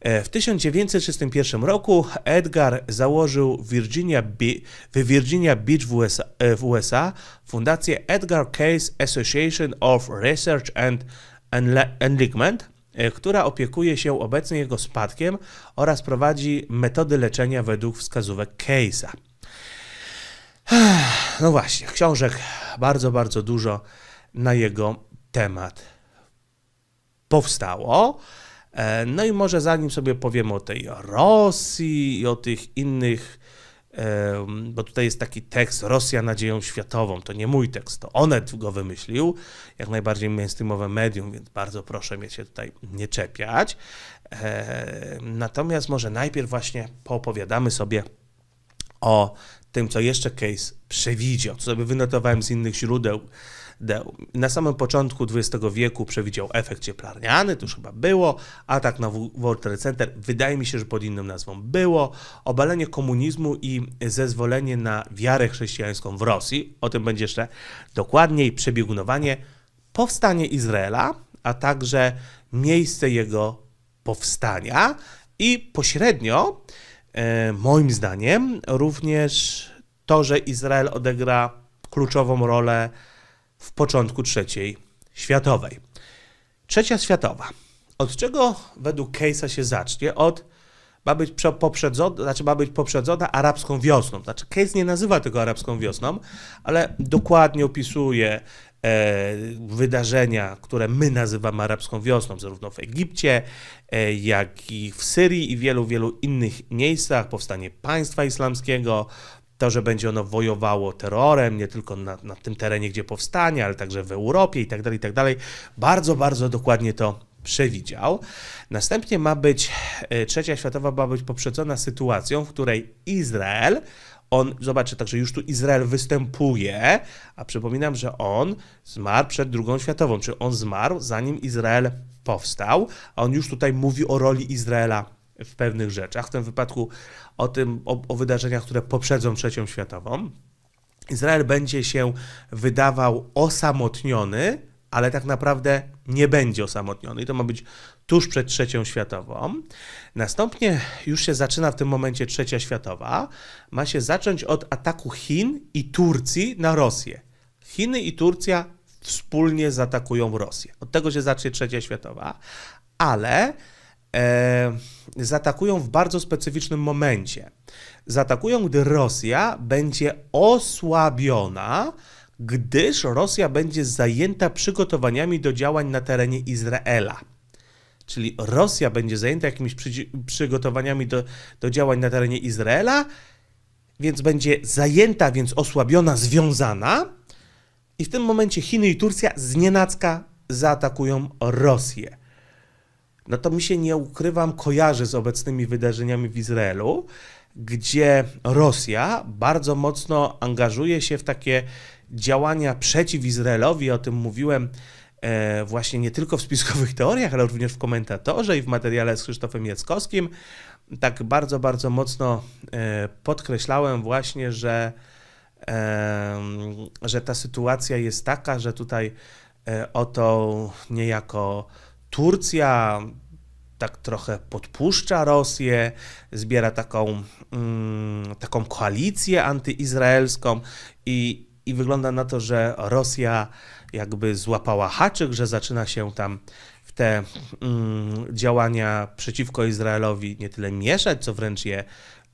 A: E, w 1961 roku Edgar założył Virginia w Virginia Beach w USA, e, w USA fundację Edgar Case Association of Research and Enlightenment, e, która opiekuje się obecnie jego spadkiem oraz prowadzi metody leczenia według wskazówek Case'a. No właśnie, książek bardzo, bardzo dużo na jego temat powstało. E, no i może zanim sobie powiemy o tej Rosji i o tych innych, bo tutaj jest taki tekst Rosja nadzieją światową, to nie mój tekst, to Onet go wymyślił, jak najbardziej mainstreamowe medium, więc bardzo proszę mnie się tutaj nie czepiać. E, natomiast może najpierw właśnie poopowiadamy sobie o tym, co jeszcze case przewidział, co sobie wynotowałem z innych źródeł, na samym początku XX wieku przewidział efekt cieplarniany, to już chyba było, atak na World Trade Center, wydaje mi się, że pod inną nazwą było, obalenie komunizmu i zezwolenie na wiarę chrześcijańską w Rosji, o tym będzie jeszcze dokładniej, przebiegunowanie, powstanie Izraela, a także miejsce jego powstania i pośrednio, e, moim zdaniem, również to, że Izrael odegra kluczową rolę w początku III światowej. Trzecia światowa. Od czego według Case'a się zacznie? Od ma być, poprzedzona, znaczy ma być poprzedzona arabską wiosną. Znaczy Case nie nazywa tego arabską wiosną, ale dokładnie opisuje e, wydarzenia, które my nazywamy arabską wiosną, zarówno w Egipcie, e, jak i w Syrii i wielu, wielu innych miejscach. Powstanie państwa islamskiego, to, że będzie ono wojowało terrorem, nie tylko na, na tym terenie, gdzie powstanie, ale także w Europie i tak dalej, i tak dalej. Bardzo, bardzo dokładnie to przewidział. Następnie ma być, e, trzecia światowa ma być poprzedzona sytuacją, w której Izrael on, zobaczy także już tu Izrael występuje, a przypominam, że on zmarł przed II światową, czy on zmarł zanim Izrael powstał, a on już tutaj mówi o roli Izraela w pewnych rzeczach, w tym wypadku o tym, o, o wydarzeniach, które poprzedzą trzecią światową. Izrael będzie się wydawał osamotniony, ale tak naprawdę nie będzie osamotniony. I to ma być tuż przed trzecią światową. Następnie już się zaczyna w tym momencie trzecia światowa. Ma się zacząć od ataku Chin i Turcji na Rosję. Chiny i Turcja wspólnie zaatakują Rosję. Od tego się zacznie trzecia światowa. Ale. E, zaatakują w bardzo specyficznym momencie. Zaatakują, gdy Rosja będzie osłabiona, gdyż Rosja będzie zajęta przygotowaniami do działań na terenie Izraela. Czyli Rosja będzie zajęta jakimiś przy, przygotowaniami do, do działań na terenie Izraela, więc będzie zajęta, więc osłabiona, związana. I w tym momencie Chiny i Turcja znienacka zaatakują Rosję no to mi się nie ukrywam, kojarzy z obecnymi wydarzeniami w Izraelu, gdzie Rosja bardzo mocno angażuje się w takie działania przeciw Izraelowi, o tym mówiłem e, właśnie nie tylko w spiskowych teoriach, ale również w komentatorze i w materiale z Krzysztofem Jackowskim, tak bardzo, bardzo mocno e, podkreślałem właśnie, że, e, że ta sytuacja jest taka, że tutaj oto niejako Turcja tak trochę podpuszcza Rosję, zbiera taką, mm, taką koalicję antyizraelską i, i wygląda na to, że Rosja jakby złapała haczyk, że zaczyna się tam w te mm, działania przeciwko Izraelowi nie tyle mieszać, co wręcz je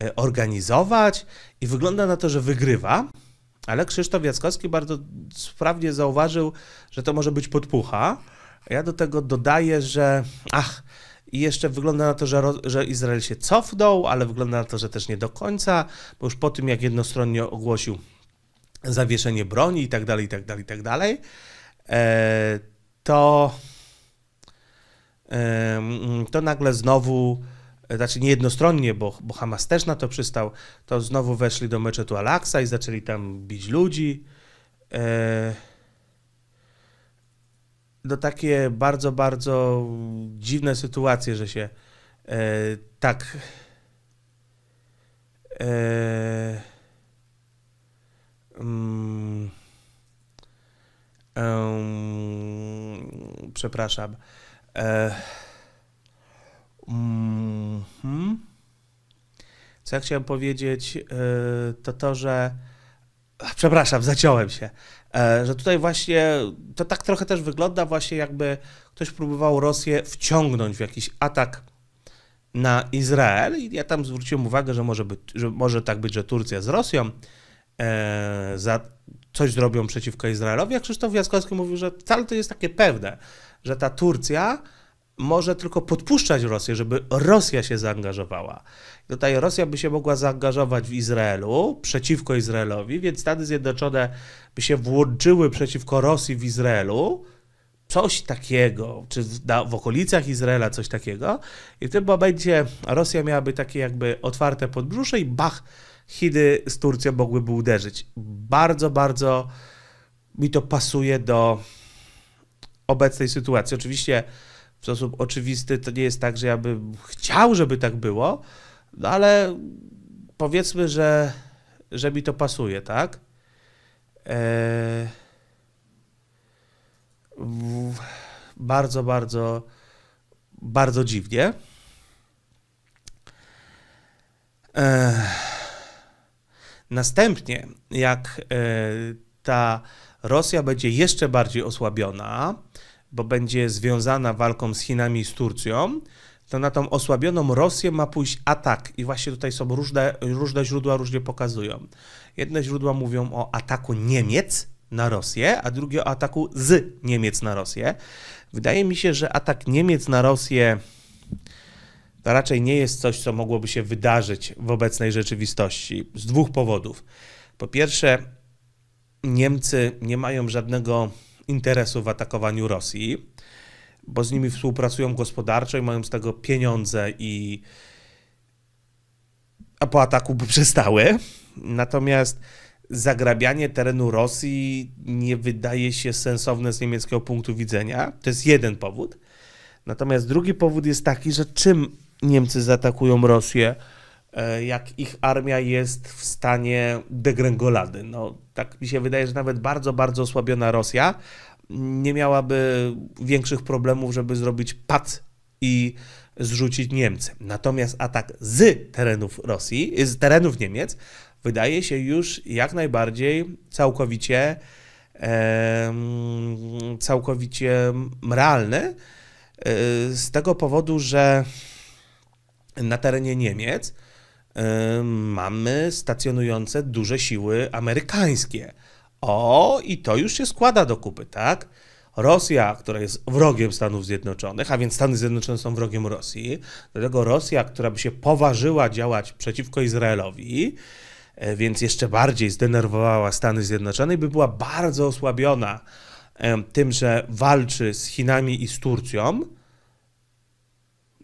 A: e, organizować i wygląda na to, że wygrywa. Ale Krzysztof Jackowski bardzo sprawnie zauważył, że to może być podpucha, ja do tego dodaję, że ach, i jeszcze wygląda na to, że, że Izrael się cofnął, ale wygląda na to, że też nie do końca, bo już po tym, jak jednostronnie ogłosił zawieszenie broni i tak dalej, i tak dalej, i tak dalej, e, to, to nagle znowu, e, znaczy nie jednostronnie, bo, bo Hamas też na to przystał, to znowu weszli do meczetu Al-Aqsa i zaczęli tam bić ludzi. E, no takie bardzo, bardzo dziwne sytuacje, że się e, tak e, um, um, przepraszam. E, um, hmm. Co ja chciałem powiedzieć, e, to to, że. Przepraszam, zaciąłem się. E, że tutaj właśnie to tak trochę też wygląda, właśnie jakby ktoś próbował Rosję wciągnąć w jakiś atak na Izrael. I ja tam zwróciłem uwagę, że może, być, że może tak być, że Turcja z Rosją e, za coś zrobią przeciwko Izraelowi. A Krzysztof Jaskowski mówił, że wcale to jest takie pewne, że ta Turcja może tylko podpuszczać Rosję, żeby Rosja się zaangażowała. Tutaj Rosja by się mogła zaangażować w Izraelu, przeciwko Izraelowi, więc Stany Zjednoczone by się włączyły przeciwko Rosji w Izraelu, coś takiego, czy w, na, w okolicach Izraela coś takiego. I w tym momencie Rosja miałaby takie jakby otwarte podbrzusze i bach, Chiny z Turcją mogłyby uderzyć. Bardzo, bardzo mi to pasuje do obecnej sytuacji. Oczywiście w sposób oczywisty. To nie jest tak, że ja bym chciał, żeby tak było, no ale powiedzmy, że, że mi to pasuje, tak? Eee... Bardzo, bardzo, bardzo dziwnie. Eee... Następnie, jak e, ta Rosja będzie jeszcze bardziej osłabiona, bo będzie związana walką z Chinami i z Turcją, to na tą osłabioną Rosję ma pójść atak. I właśnie tutaj są różne, różne źródła, różnie pokazują. Jedne źródła mówią o ataku Niemiec na Rosję, a drugie o ataku z Niemiec na Rosję. Wydaje mi się, że atak Niemiec na Rosję to raczej nie jest coś, co mogłoby się wydarzyć w obecnej rzeczywistości z dwóch powodów. Po pierwsze, Niemcy nie mają żadnego interesu w atakowaniu Rosji, bo z nimi współpracują gospodarczo i mają z tego pieniądze i a po ataku by przestały. Natomiast zagrabianie terenu Rosji nie wydaje się sensowne z niemieckiego punktu widzenia. To jest jeden powód. Natomiast drugi powód jest taki, że czym Niemcy zaatakują Rosję? E, jak ich armia jest w stanie degrengolady. No, tak mi się wydaje, że nawet bardzo, bardzo osłabiona Rosja nie miałaby większych problemów, żeby zrobić pat i zrzucić Niemcy. Natomiast atak z terenów Rosji, z terenów Niemiec, wydaje się już jak najbardziej całkowicie, e, całkowicie realny. E, z tego powodu, że na terenie Niemiec mamy stacjonujące duże siły amerykańskie. O, i to już się składa do kupy, tak? Rosja, która jest wrogiem Stanów Zjednoczonych, a więc Stany Zjednoczone są wrogiem Rosji, dlatego Rosja, która by się poważyła działać przeciwko Izraelowi, e, więc jeszcze bardziej zdenerwowała Stany Zjednoczone i by była bardzo osłabiona tym, że walczy z Chinami i z Turcją,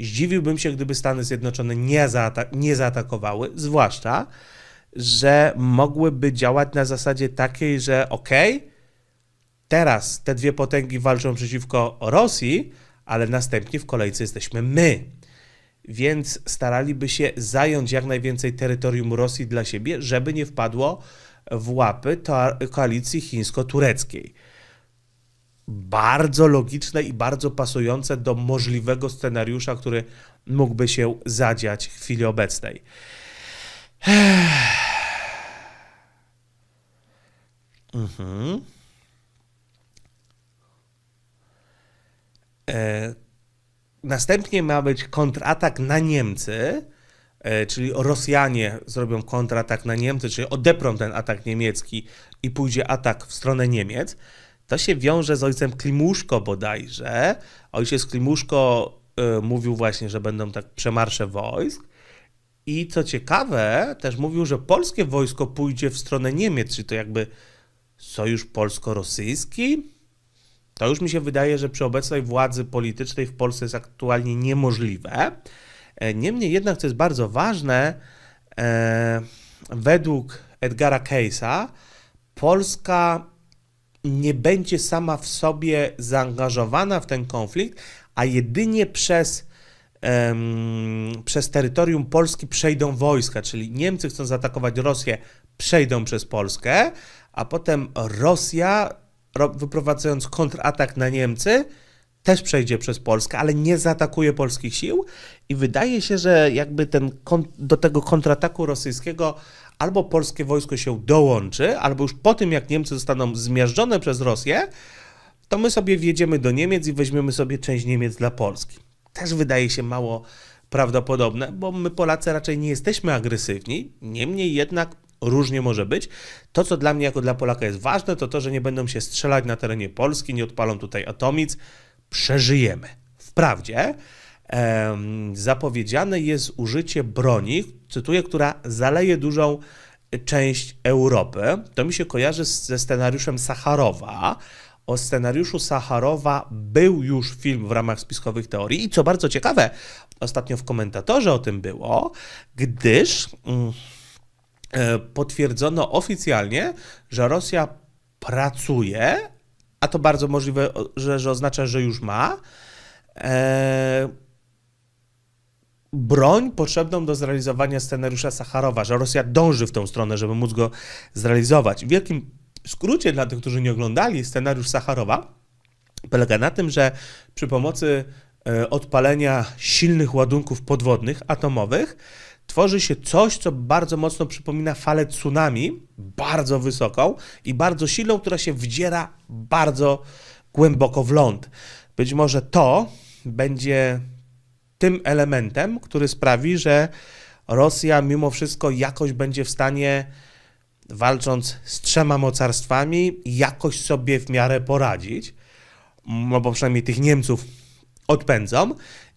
A: Zdziwiłbym się, gdyby Stany Zjednoczone nie, nie zaatakowały, zwłaszcza, że mogłyby działać na zasadzie takiej, że okej, okay, teraz te dwie potęgi walczą przeciwko Rosji, ale następnie w kolejce jesteśmy my. Więc staraliby się zająć jak najwięcej terytorium Rosji dla siebie, żeby nie wpadło w łapy koalicji chińsko-tureckiej bardzo logiczne i bardzo pasujące do możliwego scenariusza, który mógłby się zadziać w chwili obecnej. Mhm. E, następnie ma być kontratak na Niemcy, e, czyli Rosjanie zrobią kontratak na Niemcy, czyli odeprą ten atak niemiecki i pójdzie atak w stronę Niemiec. To się wiąże z ojcem Klimuszko bodajże. Ojciec Klimuszko y, mówił właśnie, że będą tak przemarsze wojsk. I co ciekawe, też mówił, że polskie wojsko pójdzie w stronę Niemiec, czy to jakby sojusz polsko-rosyjski. To już mi się wydaje, że przy obecnej władzy politycznej w Polsce jest aktualnie niemożliwe. E, niemniej jednak, co jest bardzo ważne, e, według Edgara Case'a, Polska nie będzie sama w sobie zaangażowana w ten konflikt, a jedynie przez, um, przez terytorium Polski przejdą wojska, czyli Niemcy chcą zaatakować Rosję, przejdą przez Polskę, a potem Rosja, wyprowadzając kontratak na Niemcy, też przejdzie przez Polskę, ale nie zaatakuje polskich sił i wydaje się, że jakby ten, do tego kontrataku rosyjskiego albo polskie wojsko się dołączy, albo już po tym, jak Niemcy zostaną zmiażdżone przez Rosję, to my sobie wjedziemy do Niemiec i weźmiemy sobie część Niemiec dla Polski. Też wydaje się mało prawdopodobne, bo my Polacy raczej nie jesteśmy agresywni, niemniej jednak różnie może być. To, co dla mnie jako dla Polaka jest ważne, to to, że nie będą się strzelać na terenie Polski, nie odpalą tutaj atomic, przeżyjemy. Wprawdzie zapowiedziane jest użycie broni, cytuję, która zaleje dużą część Europy. To mi się kojarzy ze scenariuszem Sacharowa. O scenariuszu Sacharowa był już film w ramach spiskowych teorii i co bardzo ciekawe, ostatnio w komentatorze o tym było, gdyż mm, e, potwierdzono oficjalnie, że Rosja pracuje a to bardzo możliwe, że, że oznacza, że już ma, e, broń potrzebną do zrealizowania scenariusza Sacharowa, że Rosja dąży w tą stronę, żeby móc go zrealizować. W wielkim skrócie dla tych, którzy nie oglądali, scenariusz Sacharowa polega na tym, że przy pomocy e, odpalenia silnych ładunków podwodnych, atomowych, tworzy się coś, co bardzo mocno przypomina falę tsunami, bardzo wysoką i bardzo silną, która się wdziera bardzo głęboko w ląd. Być może to będzie tym elementem, który sprawi, że Rosja mimo wszystko jakoś będzie w stanie, walcząc z trzema mocarstwami, jakoś sobie w miarę poradzić, no bo przynajmniej tych Niemców odpędzą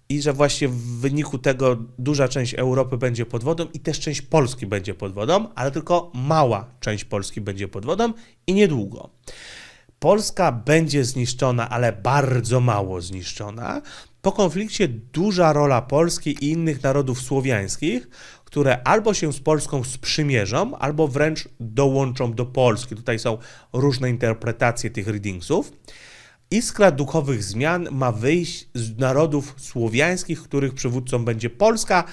A: i że właśnie w wyniku tego duża część Europy będzie pod wodą i też część Polski będzie pod wodą, ale tylko mała część Polski będzie pod wodą i niedługo. Polska będzie zniszczona, ale bardzo mało zniszczona. Po konflikcie duża rola Polski i innych narodów słowiańskich, które albo się z Polską sprzymierzą, albo wręcz dołączą do Polski. Tutaj są różne interpretacje tych readingsów. Iskra duchowych zmian ma wyjść z narodów słowiańskich, których przywódcą będzie Polska.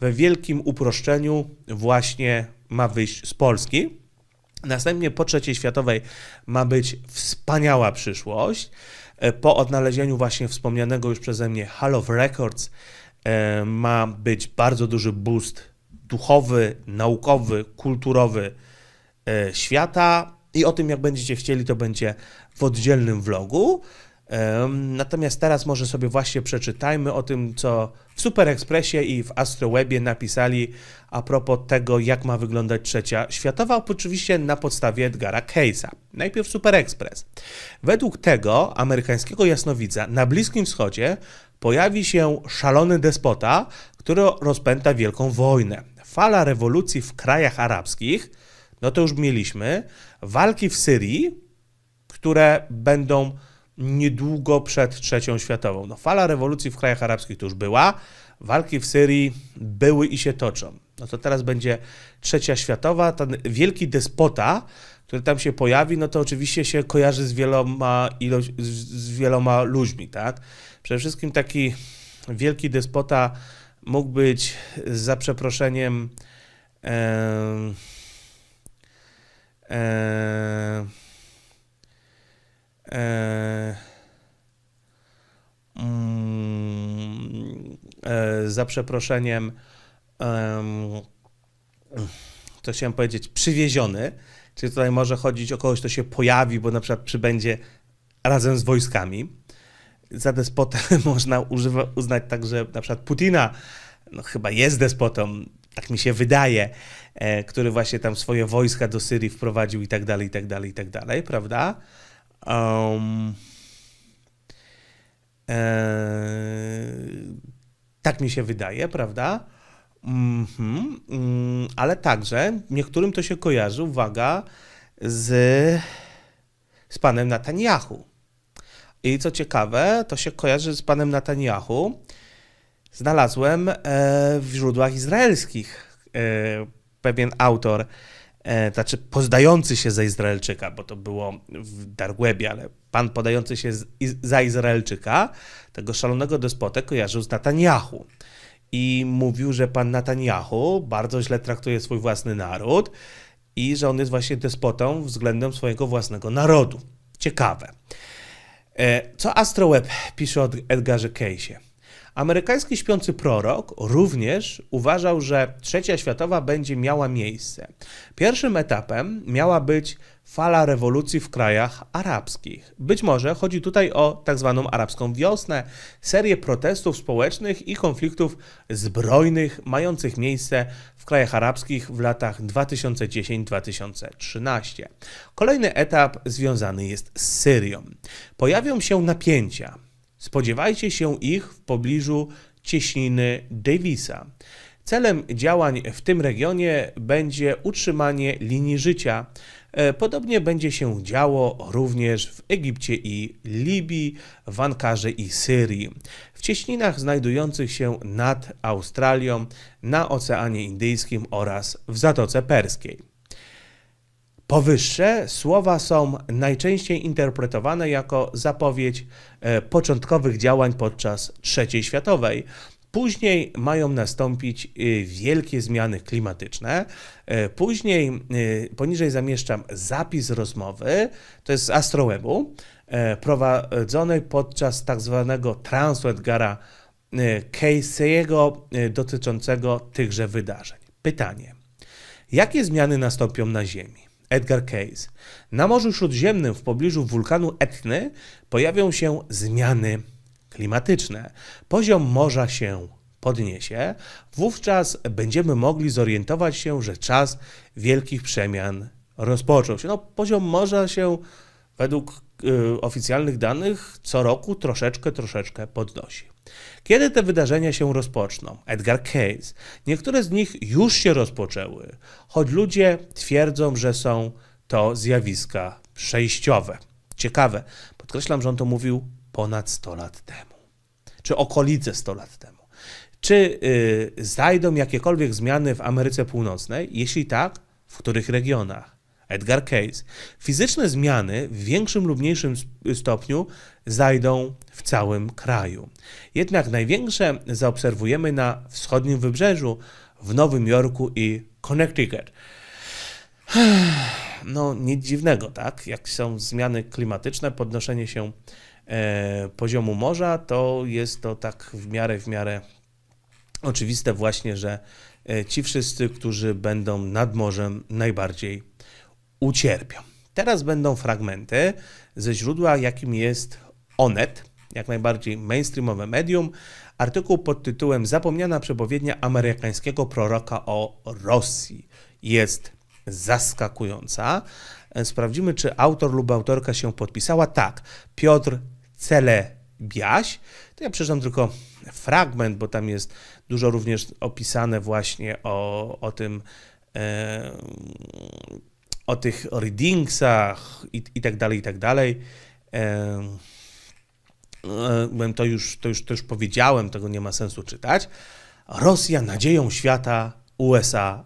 A: We wielkim uproszczeniu właśnie ma wyjść z Polski. Następnie po III światowej ma być wspaniała przyszłość. E, po odnalezieniu właśnie wspomnianego już przeze mnie Hall of Records e, ma być bardzo duży boost duchowy, naukowy, kulturowy e, świata. I o tym, jak będziecie chcieli, to będzie w oddzielnym vlogu. Natomiast teraz może sobie właśnie przeczytajmy o tym, co w Super Expressie i w Astrowebie napisali a propos tego, jak ma wyglądać trzecia światowa, oczywiście na podstawie Edgara Case'a. Najpierw Super Express. Według tego amerykańskiego jasnowidza na Bliskim Wschodzie pojawi się szalony despota, który rozpęta wielką wojnę. Fala rewolucji w krajach arabskich – no to już mieliśmy walki w Syrii, które będą niedługo przed trzecią światową. No, fala rewolucji w krajach arabskich to już była, walki w Syrii były i się toczą. No to teraz będzie trzecia światowa, ten wielki despota, który tam się pojawi, no to oczywiście się kojarzy z wieloma, ilość, z wieloma ludźmi, tak? Przede wszystkim taki wielki despota mógł być za przeproszeniem... Yy E, e, mm, e, za przeproszeniem, co chciałem powiedzieć, przywieziony. Czyli tutaj może chodzić o kogoś, kto się pojawi, bo na przykład przybędzie razem z wojskami. Za despotę można używa, uznać także na przykład Putina. No chyba jest despotą, tak mi się wydaje, e, który właśnie tam swoje wojska do Syrii wprowadził i tak dalej, i tak dalej, i tak dalej, prawda? Um, e, tak mi się wydaje, prawda? Mm -hmm, mm, ale także niektórym to się kojarzy, uwaga, z, z panem Netanyahu. I co ciekawe, to się kojarzy z panem Netanyahu, znalazłem e, w źródłach izraelskich e, pewien autor, e, znaczy pozdający się za Izraelczyka, bo to było w Darwebie, ale pan podający się za Izraelczyka, tego szalonego despotę kojarzył z Netanyahu. I mówił, że pan Netanyahu bardzo źle traktuje swój własny naród i że on jest właśnie despotą względem swojego własnego narodu. Ciekawe. Co AstroWeb pisze o Edgarze Case'ie? Amerykański śpiący prorok również uważał, że trzecia światowa będzie miała miejsce. Pierwszym etapem miała być fala rewolucji w krajach arabskich. Być może chodzi tutaj o tzw. Tak arabską wiosnę, serię protestów społecznych i konfliktów zbrojnych mających miejsce w krajach arabskich w latach 2010-2013. Kolejny etap związany jest z Syrią. Pojawią się napięcia Spodziewajcie się ich w pobliżu cieśniny Davisa. Celem działań w tym regionie będzie utrzymanie linii życia. E, podobnie będzie się działo również w Egipcie i Libii, w Ankarze i Syrii. W cieśninach znajdujących się nad Australią, na Oceanie Indyjskim oraz w Zatoce Perskiej. Powyższe słowa są najczęściej interpretowane jako zapowiedź e, początkowych działań podczas III światowej. Później mają nastąpić e, wielkie zmiany klimatyczne. E, później poniżej zamieszczam zapis rozmowy, to jest z Astrowebu, prowadzonej podczas tak zwanego Transwedgara Casey'ego dotyczącego tychże wydarzeń. Pytanie: jakie zmiany nastąpią na Ziemi? Edgar Case Na Morzu Śródziemnym w pobliżu wulkanu Etny pojawią się zmiany klimatyczne. Poziom morza się podniesie, wówczas będziemy mogli zorientować się, że czas wielkich przemian rozpoczął się. No, poziom morza się według y, oficjalnych danych co roku troszeczkę, troszeczkę podnosi. Kiedy te wydarzenia się rozpoczną? Edgar Cayce. Niektóre z nich już się rozpoczęły, choć ludzie twierdzą, że są to zjawiska przejściowe. Ciekawe, podkreślam, że on to mówił ponad 100 lat temu, czy okolice 100 lat temu. Czy yy, zajdą jakiekolwiek zmiany w Ameryce Północnej? Jeśli tak, w których regionach? Edgar Cayce. Fizyczne zmiany w większym lub mniejszym stopniu zajdą w całym kraju. Jednak największe zaobserwujemy na wschodnim wybrzeżu, w Nowym Jorku i Connecticut. No, nic dziwnego, tak? Jak są zmiany klimatyczne, podnoszenie się e, poziomu morza, to jest to tak w miarę, w miarę oczywiste właśnie, że e, ci wszyscy, którzy będą nad morzem, najbardziej ucierpią. Teraz będą fragmenty ze źródła, jakim jest Onet, jak najbardziej mainstreamowe medium, artykuł pod tytułem Zapomniana przepowiednia amerykańskiego proroka o Rosji jest zaskakująca. E, sprawdzimy, czy autor lub autorka się podpisała. Tak, Piotr Celebiaś. To ja przeczytam tylko fragment, bo tam jest dużo również opisane właśnie o, o tym. E, o tych readingsach i, i tak dalej, i tak dalej. E, E, byłem to już, to, już, to już powiedziałem, tego nie ma sensu czytać. Rosja nadzieją świata, USA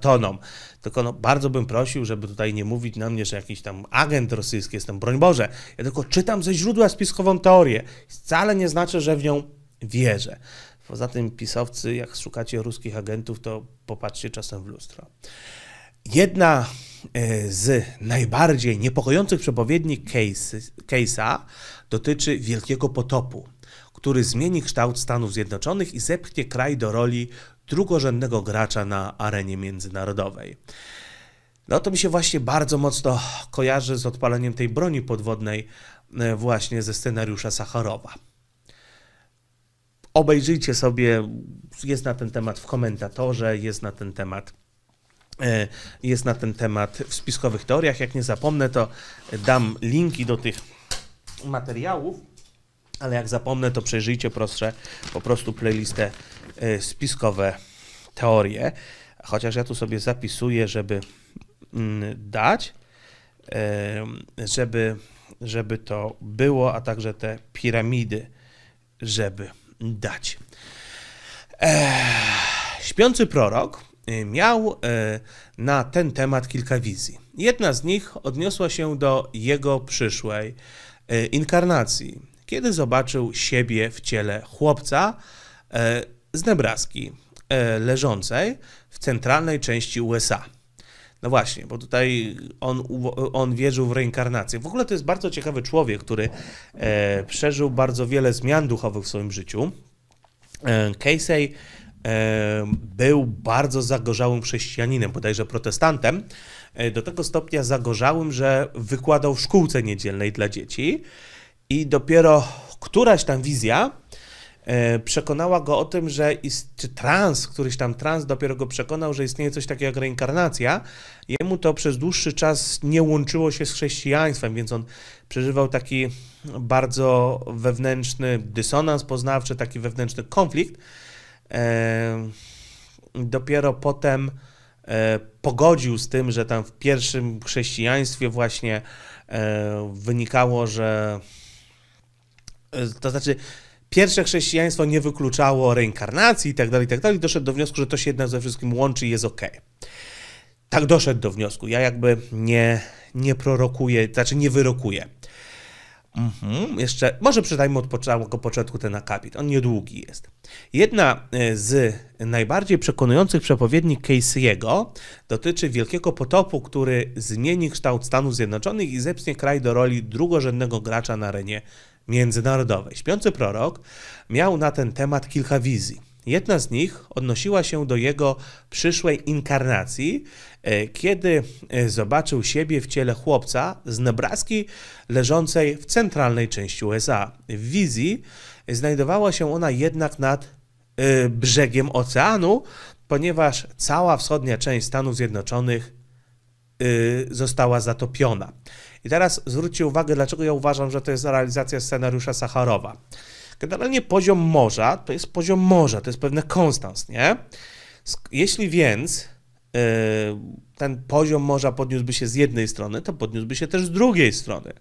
A: toną. Tylko no, bardzo bym prosił, żeby tutaj nie mówić na mnie, że jakiś tam agent rosyjski jestem, broń Boże. Ja tylko czytam ze źródła spiskową teorię. Wcale nie znaczy, że w nią wierzę. Poza tym pisowcy, jak szukacie ruskich agentów, to popatrzcie czasem w lustro. Jedna E, z najbardziej niepokojących przepowiedni Case'a dotyczy Wielkiego Potopu, który zmieni kształt Stanów Zjednoczonych i zepchnie kraj do roli drugorzędnego gracza na arenie międzynarodowej. No to mi się właśnie bardzo mocno kojarzy z odpaleniem tej broni podwodnej e, właśnie ze scenariusza Sacharowa. Obejrzyjcie sobie, jest na ten temat w komentatorze, jest na ten temat E, jest na ten temat w spiskowych teoriach. Jak nie zapomnę, to dam linki do tych materiałów, ale jak zapomnę, to przejrzyjcie proszę po prostu playlistę e, spiskowe teorie. Chociaż ja tu sobie zapisuję, żeby mm, dać, e, żeby, żeby to było, a także te piramidy, żeby dać. Eee, śpiący prorok Y, miał y, na ten temat kilka wizji. Jedna z nich odniosła się do jego przyszłej y, inkarnacji, kiedy zobaczył siebie w ciele chłopca z Nebraski, leżącej w centralnej części USA. No właśnie, bo tutaj on, on wierzył w reinkarnację. W ogóle to jest bardzo ciekawy człowiek, który e, przeżył bardzo wiele zmian duchowych w swoim życiu. E, Casey był bardzo zagorzałym chrześcijaninem, bodajże protestantem, e, do tego stopnia zagorzałym, że wykładał w szkółce niedzielnej dla dzieci i dopiero któraś tam wizja e, przekonała go o tym, że ist, czy trans, któryś tam trans dopiero go przekonał, że istnieje coś takiego jak reinkarnacja. Jemu to przez dłuższy czas nie łączyło się z chrześcijaństwem, więc on przeżywał taki bardzo wewnętrzny dysonans poznawczy, taki wewnętrzny konflikt dopiero potem e, pogodził z tym, że tam w pierwszym chrześcijaństwie właśnie e, wynikało, że e, to znaczy pierwsze chrześcijaństwo nie wykluczało reinkarnacji itd., tak itd. Tak doszedł do wniosku, że to się jednak ze wszystkim łączy i jest ok. Tak doszedł do wniosku. Ja jakby nie, nie prorokuję, znaczy nie wyrokuję. Mhm, jeszcze, może przynajmniej od początku ten akapit, on niedługi jest. Jedna e, z najbardziej przekonujących przepowiedni Casey'ego dotyczy wielkiego potopu, który zmieni kształt Stanów Zjednoczonych i zepsnie kraj do roli drugorzędnego gracza na arenie międzynarodowej. Śpiący prorok miał na ten temat kilka wizji. Jedna z nich odnosiła się do jego przyszłej inkarnacji, e, kiedy e, zobaczył siebie w ciele chłopca z Nebraski leżącej w centralnej części USA. W wizji znajdowała się ona jednak nad e, brzegiem oceanu, ponieważ cała wschodnia część Stanów Zjednoczonych została zatopiona. I teraz zwróćcie uwagę, dlaczego ja uważam, że to jest realizacja scenariusza Sacharowa. Generalnie poziom morza to jest poziom morza, to jest pewne konstans, nie? Jeśli więc y, ten poziom morza podniósłby się z jednej strony, to podniósłby się też z drugiej strony.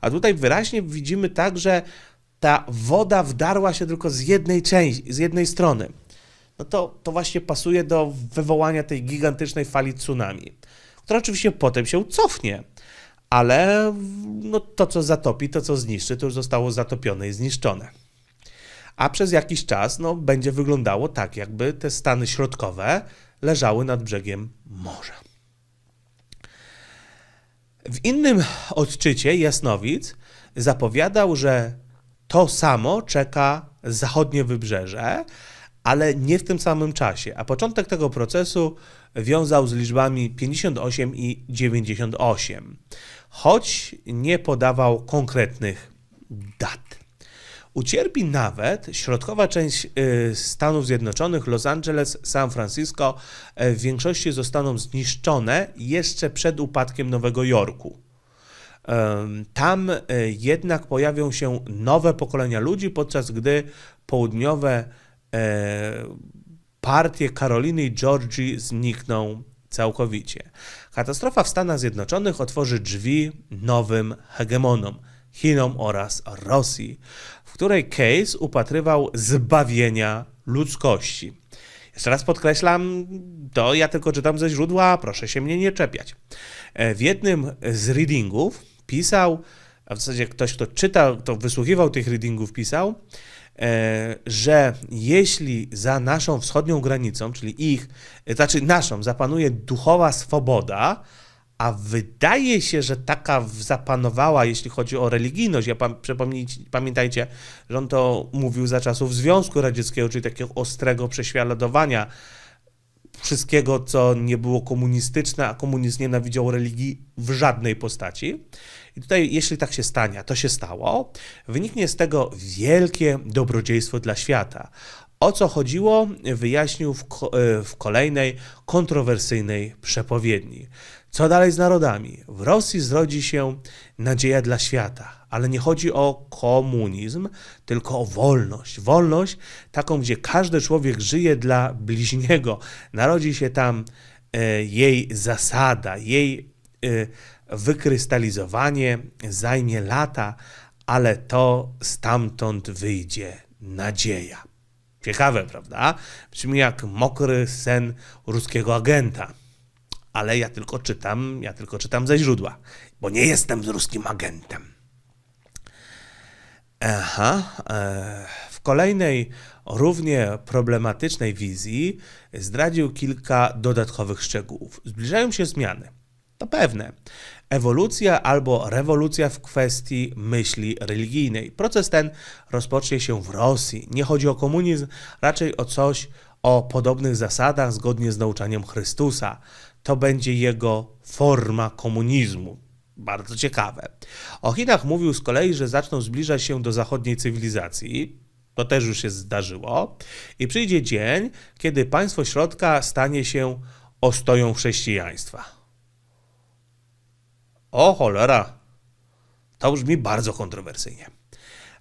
A: A tutaj wyraźnie widzimy tak, że ta woda wdarła się tylko z jednej części, z jednej strony. No to, to właśnie pasuje do wywołania tej gigantycznej fali tsunami, która oczywiście potem się cofnie, ale no, to, co zatopi, to, co zniszczy, to już zostało zatopione i zniszczone a przez jakiś czas no, będzie wyglądało tak, jakby te stany środkowe leżały nad brzegiem morza. W innym odczycie Jasnowic zapowiadał, że to samo czeka zachodnie wybrzeże, ale nie w tym samym czasie, a początek tego procesu wiązał z liczbami 58 i 98, choć nie podawał konkretnych dat. Ucierpi nawet środkowa część y, Stanów Zjednoczonych, Los Angeles, San Francisco. E, w większości zostaną zniszczone jeszcze przed upadkiem Nowego Jorku. Tam e, jednak pojawią się nowe pokolenia ludzi, podczas gdy południowe e, partie Karoliny i Georgii znikną całkowicie. Katastrofa w Stanach Zjednoczonych otworzy drzwi nowym hegemonom. Chinom oraz Rosji w której Case upatrywał zbawienia ludzkości. Jeszcze raz podkreślam, to ja tylko czytam ze źródła, proszę się mnie nie czepiać. E, w jednym z readingów pisał, a w zasadzie ktoś, kto czytał, to wysłuchiwał tych readingów, pisał, e, że jeśli za naszą wschodnią granicą, czyli ich, e, znaczy naszą, zapanuje duchowa swoboda, a wydaje się, że taka zapanowała, jeśli chodzi o religijność. Ja pam, pamiętajcie, że on to mówił za czasów Związku Radzieckiego, czyli takiego ostrego prześladowania wszystkiego, co nie było komunistyczne, a komunizm nienawidział religii w żadnej postaci. I tutaj, jeśli tak się stanie, to się stało, wyniknie z tego wielkie dobrodziejstwo dla świata. O co chodziło, wyjaśnił w, e, w kolejnej kontrowersyjnej przepowiedni. Co dalej z narodami? W Rosji zrodzi się nadzieja dla świata, ale nie chodzi o komunizm, tylko o wolność. Wolność taką, gdzie każdy człowiek żyje dla bliźniego. Narodzi się tam e, jej zasada, jej e, wykrystalizowanie zajmie lata, ale to stamtąd wyjdzie nadzieja. Ciekawe, prawda? Brzmi jak mokry sen ruskiego agenta ale ja tylko czytam, ja tylko czytam ze źródła, bo nie jestem ruskim agentem. Aha, e, w kolejnej równie problematycznej wizji zdradził kilka dodatkowych szczegółów. Zbliżają się zmiany. To pewne. Ewolucja albo rewolucja w kwestii myśli religijnej. Proces ten rozpocznie się w Rosji. Nie chodzi o komunizm, raczej o coś o podobnych zasadach zgodnie z nauczaniem Chrystusa to będzie jego forma komunizmu. Bardzo ciekawe. O Chinach mówił z kolei, że zaczną zbliżać się do zachodniej cywilizacji. To też już się zdarzyło. I przyjdzie dzień, kiedy państwo środka stanie się ostoją chrześcijaństwa. O cholera! To brzmi bardzo kontrowersyjnie.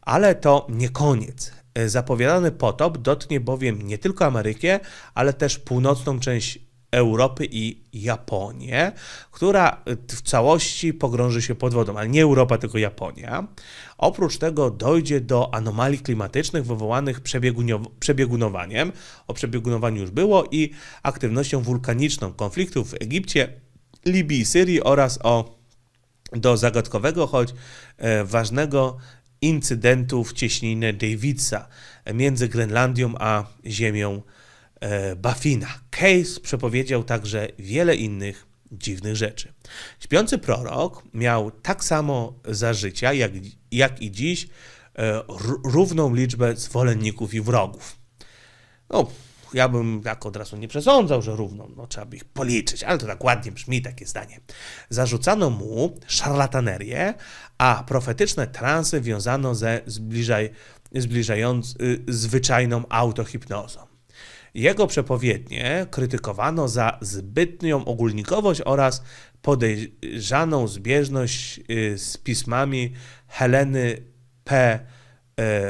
A: Ale to nie koniec. Zapowiadany potop dotknie bowiem nie tylko Amerykę, ale też północną część Europy i Japonię, która w całości pogrąży się pod wodą, ale nie Europa, tylko Japonia. Oprócz tego dojdzie do anomalii klimatycznych wywołanych przebiegunowaniem, o przebiegunowaniu już było, i aktywnością wulkaniczną, konfliktów w Egipcie, Libii i Syrii oraz o do zagadkowego, choć e, ważnego incydentu w cieśninie Davidsa między Grenlandią a Ziemią E, Baffina. Case przepowiedział także wiele innych dziwnych rzeczy. Śpiący prorok miał tak samo za życia, jak, jak i dziś, e, równą liczbę zwolenników i wrogów. No, ja bym tak od razu nie przesądzał, że równą, no trzeba by ich policzyć, ale to tak ładnie brzmi takie zdanie. Zarzucano mu szarlatanerię, a profetyczne transy wiązano ze zbliżaj, zbliżając, y, zwyczajną autohipnozą. Jego przepowiednie krytykowano za zbytnią ogólnikowość oraz podejrzaną zbieżność y, z pismami Heleny P.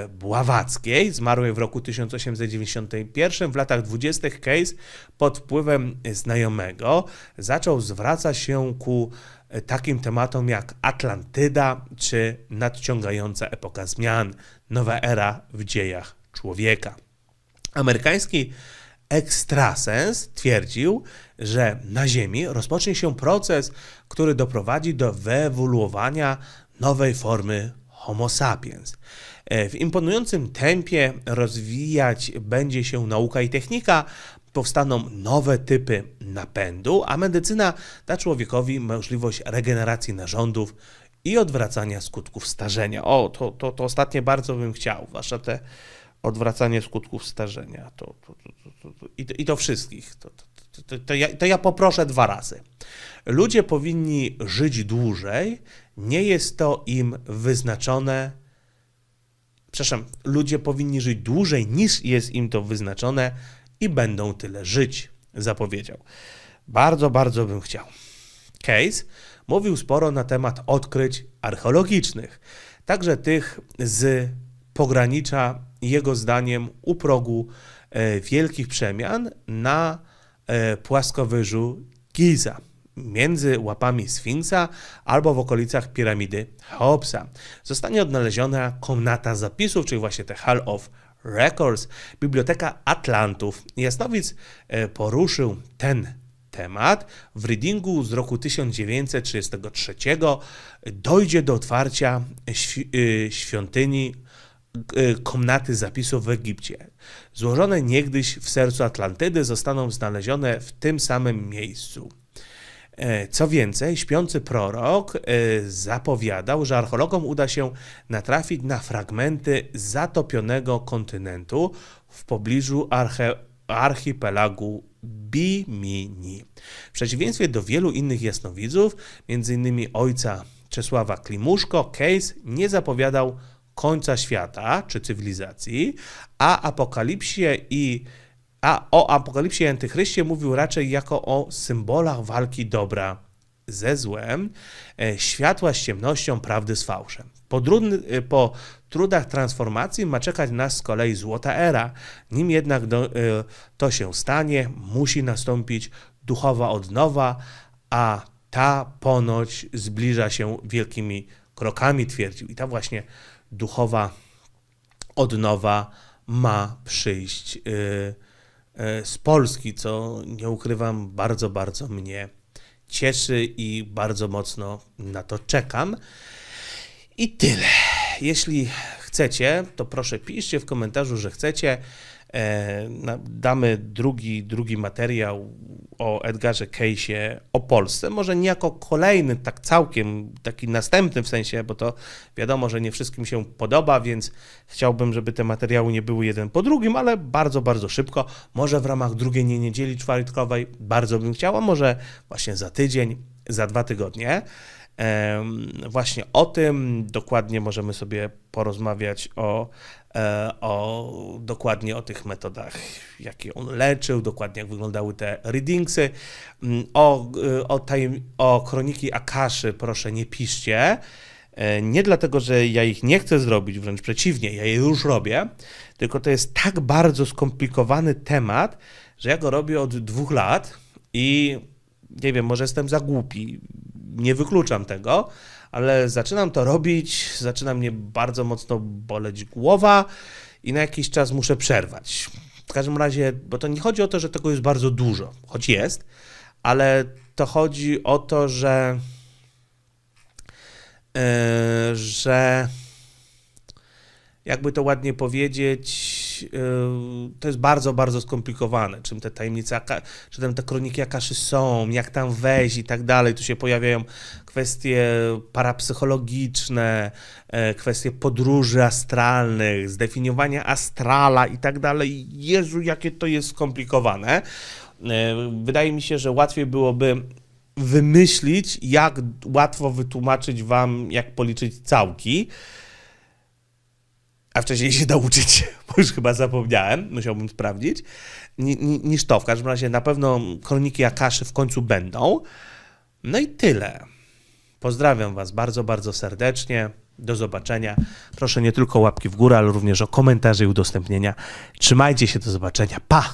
A: Y, Bławackiej, zmarłej w roku 1891, w latach dwudziestych Case pod wpływem znajomego zaczął zwracać się ku y, takim tematom jak Atlantyda czy nadciągająca epoka zmian, nowa era w dziejach człowieka. Amerykański ekstrasens twierdził, że na Ziemi rozpocznie się proces, który doprowadzi do wyewoluowania nowej formy Homo sapiens. E, w imponującym tempie rozwijać będzie się nauka i technika, powstaną nowe typy napędu, a medycyna da człowiekowi możliwość regeneracji narządów i odwracania skutków starzenia. O, to, to, to ostatnie bardzo bym chciał, zwłaszcza te odwracanie skutków starzenia. To, to, to, i, to I to wszystkich. Ja, to, ja, poproszę dwa razy. Ludzie powinni żyć dłużej, nie jest to im wyznaczone. Przepraszam, ludzie powinni żyć dłużej niż jest im to wyznaczone i będą tyle żyć, zapowiedział. Bardzo, bardzo bym chciał. Case mówił sporo na temat odkryć archeologicznych, także tych z pogranicza jego zdaniem u progu e, wielkich przemian na e, płaskowyżu Giza między łapami Sfinksa albo w okolicach piramidy Cheopsa. Zostanie odnaleziona komnata zapisów, czyli właśnie te Hall of Records, Biblioteka Atlantów. Jasnowic e, poruszył ten temat w readingu z roku 1933 dojdzie do otwarcia świątyni Y, komnaty zapisów w Egipcie. Złożone niegdyś w sercu Atlantydy zostaną znalezione w tym samym miejscu. E, co więcej, śpiący prorok e, zapowiadał, że archeologom uda się natrafić na fragmenty zatopionego kontynentu w pobliżu arche archipelagu Bimini. W przeciwieństwie do wielu innych jasnowidzów, m.in. ojca Czesława Klimuszko, Case nie zapowiadał końca świata czy cywilizacji, a apokalipsie i a o apokalipsie i antychryście mówił raczej jako o symbolach walki dobra ze złem, e, światła z ciemnością, prawdy z fałszem. Po, e, po trudach transformacji ma czekać nas z kolei złota era. Nim jednak do, e, to się stanie, musi nastąpić duchowa odnowa, a ta ponoć zbliża się wielkimi krokami, twierdził. I ta właśnie duchowa odnowa ma przyjść y, y, z Polski, co nie ukrywam, bardzo, bardzo mnie cieszy i bardzo mocno na to czekam. I tyle. Jeśli chcecie, to proszę piszcie w komentarzu, że chcecie. E, damy drugi, drugi materiał o Edgarze Case'ie, o Polsce, może nie jako kolejny, tak całkiem, taki następny w sensie, bo to wiadomo, że nie wszystkim się podoba, więc chciałbym, żeby te materiały nie były jeden po drugim, ale bardzo, bardzo szybko, może w ramach drugiej nie niedzieli czwartkowej, bardzo bym chciała, może właśnie za tydzień, za dwa tygodnie. Właśnie o tym dokładnie możemy sobie porozmawiać o E, o, dokładnie o tych metodach, jakie on leczył, dokładnie jak wyglądały te readingsy. Mm, o, e, o, tajem, o kroniki Akaszy proszę nie piszcie. E, nie dlatego, że ja ich nie chcę zrobić, wręcz przeciwnie, ja je już robię, tylko to jest tak bardzo skomplikowany temat, że ja go robię od dwóch lat i nie wiem, może jestem za głupi, nie wykluczam tego, ale zaczynam to robić, zaczyna mnie bardzo mocno boleć głowa i na jakiś czas muszę przerwać. W każdym razie, bo to nie chodzi o to, że tego jest bardzo dużo, choć jest, ale to chodzi o to, że. Yy, że jakby to ładnie powiedzieć, yy, to jest bardzo, bardzo skomplikowane, czym te tajemnice, czy tam te kroniki Akaszy są, jak tam wejść i tak dalej. Tu się pojawiają kwestie parapsychologiczne, e, kwestie podróży astralnych, zdefiniowania astrala i tak dalej. Jezu, jakie to jest skomplikowane. E, wydaje mi się, że łatwiej byłoby wymyślić, jak łatwo wytłumaczyć wam, jak policzyć całki, a wcześniej się nauczyć, bo już chyba zapomniałem, musiałbym sprawdzić, niż to. W każdym razie na pewno kroniki Akaszy w końcu będą. No i tyle. Pozdrawiam Was bardzo, bardzo serdecznie. Do zobaczenia. Proszę nie tylko łapki w górę, ale również o komentarze i udostępnienia. Trzymajcie się, do zobaczenia. Pa!